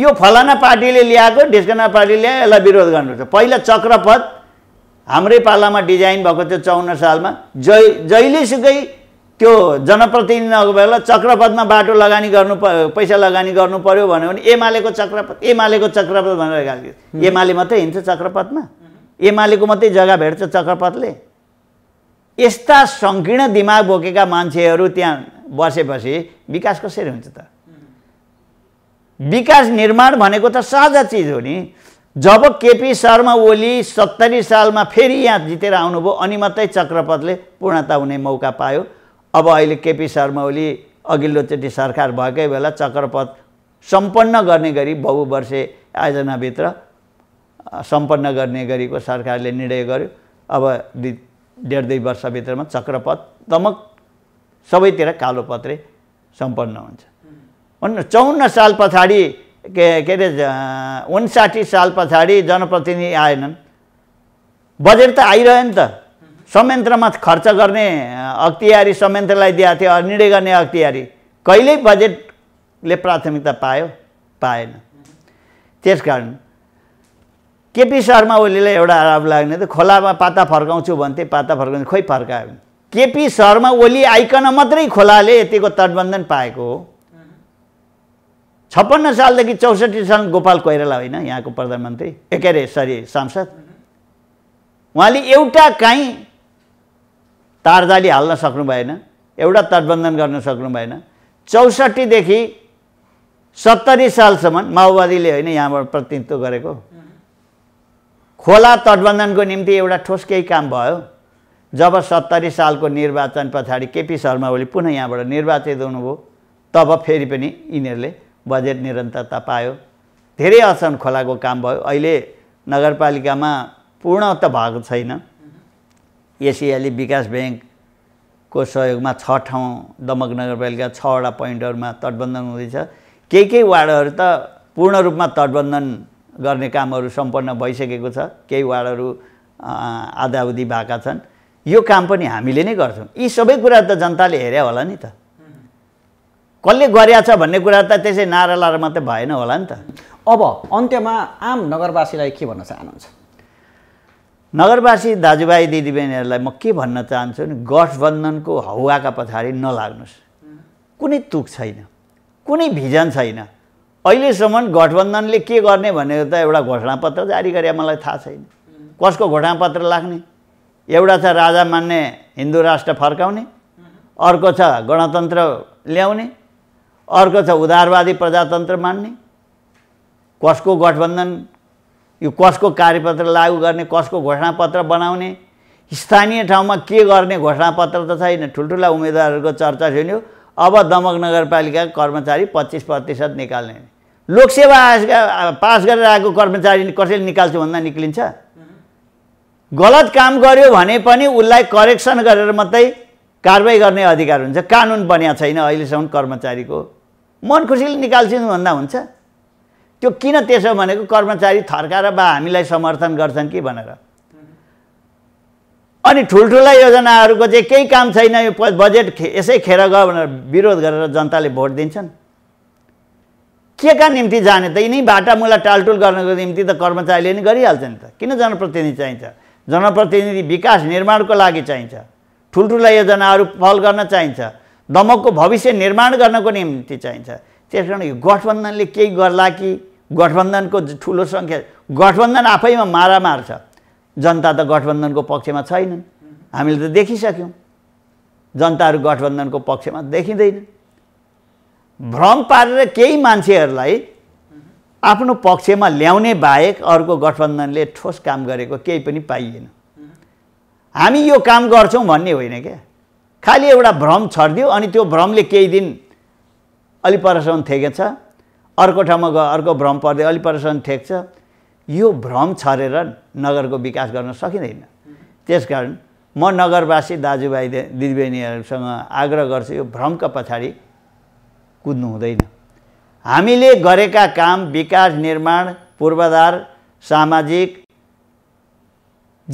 यो फलाना पार्टीले ल्याएको ढिस्कना पार्टीले ल्यायो यसलाई विरोध गर्नुपर्छ पहिला चक्रपथ हाम्रै पालामा डिजाइन भएको थियो चौन्न सालमा जै जहिलेसुकै त्यो जनप्रतिनिधि नभएको बेला चक्रपथमा बाटो लगानी गर्नु पैसा लगानी गर्नु पऱ्यो भन्यो भने एमालेको चक्रपथ एमालेको चक्रपथ भनेर गाली एमाले मात्रै हिँड्छ चक्रपथमा एमालेको मात्रै जग्गा भेट्छ चक्रपथले यस्ता सङ्कीर्ण दिमाग बोकेका मान्छेहरू त्यहाँ बसेपछि विकास कसरी हुन्छ त विकास निर्माण भनेको त साझा चिज हो नि जब केपी शर्मा ओली सत्तरी सालमा फेरि यहाँ जितेर आउनुभयो अनि मात्रै चक्रपथले पूर्णता हुने मौका पायो अब अहिले केपी शर्मा ओली अघिल्लोचोटि सरकार भएकै बेला चक्रपथ सम्पन्न गर्ने गरी बहुवर्षे आयोजनाभित्र सम्पन्न गर्ने गरेको सरकारले निर्णय गर्यो अब दुई डेढ दुई वर्षभित्रमा चक्रपथ दमक सबैतिर कालो पत्रे सम्पन्न हुन्छ भन्नु चौन्न साल पछाडि के के अरे उन्साठी साल पछाडि जनप्रतिनिधि आएनन् बजेट त आइरह्यो नि त संयन्त्रमा खर्च गर्ने अख्तियारी संयन्त्रलाई दिएको थियो निर्णय गर्ने अख्तियारी कहिल्यै बजेटले प्राथमिकता पायो पाएन त्यस कारण केपी शर्मा ओलीलाई एउटा आरोप लाग्ने त खोलामा पाता फर्काउँछु भन्थे पाता फर्काउँछ खोइ फर्कायो केपी शर्मा ओली आइकन मात्रै खोलाले यतिको तटबन्धन पाएको हो छप्पन्न सालदेखि चौसठी साल गोपाल कोइराला होइन यहाँको प्रधानमन्त्री ए के अरे सरी सांसद उहाँले एउटा काहीँ तारजाली हाल्न सक्नु भएन एउटा तटबन्धन गर्न सक्नु भएन चौसठीदेखि सत्तरी सालसम्म माओवादीले होइन यहाँबाट प्रतिनिधित्व गरेको खोला तटबन्धनको निम्ति एउटा ठोस केही काम भयो जब सत्तरी सालको निर्वाचन पछाडि केपी शर्मा ओली पुनः यहाँबाट निर्वाचित हुनुभयो तब फेरि पनि यिनीहरूले बजेट निरन्तरता पायो धेरै असन खोलाको काम भयो अहिले नगरपालिकामा पूर्ण त भएको छैन एसियाली विकास ब्याङ्कको सहयोगमा छ ठाउँ दमक नगरपालिका छवटा पोइन्टहरूमा तटबन्धन हुँदैछ केही केही वार्डहरू त पूर्ण रूपमा तटबन्धन गर्ने कामहरू सम्पन्न भइसकेको छ केही वार्डहरू आधाउधी भएका छन् यो काम पनि हामीले नै गर्छौँ यी सबै कुरा त जनताले हेऱ्यो होला नि त कसले छ भन्ने कुरा त त्यसै नारा लाएर मात्रै भएन होला नि त अब अन्त्यमा आम नगरवासीलाई के भन्न चाहनुहुन्छ नगरवासी दाजुभाइ दिदीबहिनीहरूलाई म के भन्न चाहन्छु भने गठबन्धनको हौवाका पछाडि नलाग्नुहोस् कुनै तुक छैन कुनै भिजन छैन अहिलेसम्म गठबन्धनले के गर्ने भनेर त एउटा घोषणापत्र जारी गरे मलाई थाहा छैन कसको घोषणापत्र लाग्ने एउटा छ राजा मान्ने हिन्दू राष्ट्र फर्काउने अर्को छ गणतन्त्र ल्याउने अर्को छ उदारवादी प्रजातन्त्र मान्ने कसको गठबन्धन यो कसको कार्यपत्र लागू गर्ने कसको घोषणापत्र बनाउने स्थानीय ठाउँमा के गर्ने घोषणापत्र त छैन ठुल्ठुला उम्मेदवारहरूको चर्चा छैन अब दमक नगरपालिका कर्मचारी पच्चिस प्रतिशत निकाल्ने लोकसेवा आयोगका पास गरेर आएको कर्मचारी कसैले निकाल्छु भन्दा निक्लिन्छ गलत काम गर्यो भने पनि उसलाई करेक्सन गरेर मात्रै कारवाही गर्ने अधिकार हुन्छ कानुन बनिया छैन अहिलेसम्म कर्मचारीको मन खुसीले निकाल्छु भन्दा हुन्छ त्यो किन त्यसो भनेको कर्मचारी थर्काएर बा हामीलाई समर्थन गर्छन् कि भनेर अनि ठुल्ठुला योजनाहरूको चाहिँ केही काम छैन यो बजेट यसै खेर गयो भनेर विरोध गरेर जनताले भोट दिन्छन् के का निम्ति जाने त यिनै बाटामुला टालटुल गर्नको निम्ति त कर्मचारीले नै गरिहाल्छ नि त किन जनप्रतिनिधि चाहिन्छ जनप्रतिनिधि विकास निर्माणको लागि चाहिन्छ ठुल्ठुला योजनाहरू पहल गर्न चाहिन्छ दमकको भविष्य निर्माण गर्नको निम्ति चाहिन्छ त्यस कारण यो गठबन्धनले केही गर्ला कि गठबन्धनको ठुलो सङ्ख्या गठबन्धन आफैमा मारा मार्छ जनता त गठबन्धनको पक्षमा छैनन् हामीले त देखिसक्यौँ जनताहरू गठबन्धनको पक्षमा देखिँदैन भ्रम पारेर केही मान्छेहरूलाई आफ्नो पक्षमा ल्याउने बाहेक अर्को गठबन्धनले ठोस काम गरेको केही पनि पाइएन हामी यो काम गर्छौँ भन्ने होइन क्या खालि एउटा भ्रम छरिदियो अनि त्यो भ्रमले केही दिन अलि परसम्म थेकेछ अर्को ठाउँमा गयो अर्को भ्रम पर्दै अलि परेसन ठेक्छ यो भ्रम छरेर नगरको विकास गर्न सकिँदैन त्यस कारण म नगरवासी दाजुभाइ दिदीबहिनीहरूसँग आग्रह गर्छु यो भ्रमका पछाडि कुद्नु हुँदैन हामीले गरेका काम विकास निर्माण पूर्वाधार सामाजिक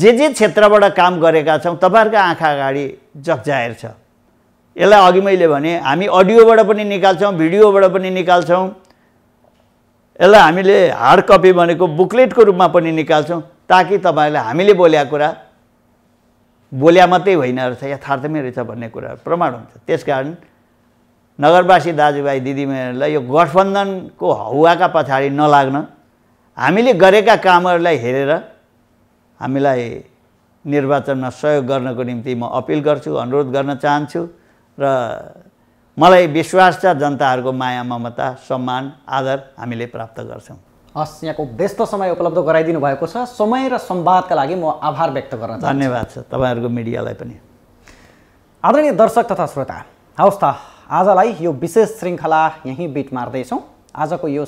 जे जे क्षेत्रबाट काम गरेका छौँ तपाईँहरूको आँखा अगाडि जगजाहेर छ यसलाई अघि मैले भने हामी अडियोबाट पनि निकाल्छौँ भिडियोबाट पनि निकाल्छौँ यसलाई हामीले हार्ड कपी भनेको बुकलेटको रूपमा पनि निकाल्छौँ ताकि तपाईँहरूले हामीले बोल्या कुरा बोल्या मात्रै होइन रहेछ यथार्थमै रहेछ भन्ने कुरा प्रमाण हुन्छ त्यस कारण नगरवासी दाजुभाइ दिदीबहिनीहरूलाई यो गठबन्धनको हौवाका पछाडि नलाग्न हामीले गरेका कामहरूलाई हेरेर हामीलाई निर्वाचनमा सहयोग गर्नको निम्ति म अपिल गर्छु अनुरोध गर्न चाहन्छु र मलाई विश्वास छ जनताहरूको माया ममता सम्मान आदर हामीले प्राप्त गर्छौँ हस् यहाँको व्यस्त समय उपलब्ध गराइदिनु भएको छ समय र सम्वादका लागि म आभार व्यक्त गर्न चाहन्छु धन्यवाद छ तपाईँहरूको मिडियालाई पनि आदरणीय दर्शक तथा श्रोता हवस् त आजलाई यो विशेष श्रृङ्खला यहीँ बिट मार्दैछौँ आजको यो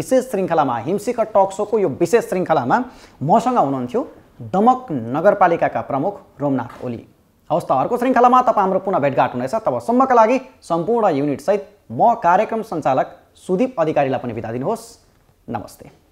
विशेष श्रृङ्खलामा हिमशिखर टक सोको यो विशेष श्रृङ्खलामा मसँग हुनुहुन्थ्यो दमक नगरपालिकाका प्रमुख रोमनाथ ओली हवस् त अर्को श्रृङ्खलामा तपाईँ हाम्रो पुनः भेटघाट हुनेछ तबसम्मका लागि सम्पूर्ण युनिटसहित म कार्यक्रम सञ्चालक सुदीप अधिकारीलाई पनि बिदा दिनुहोस् नमस्ते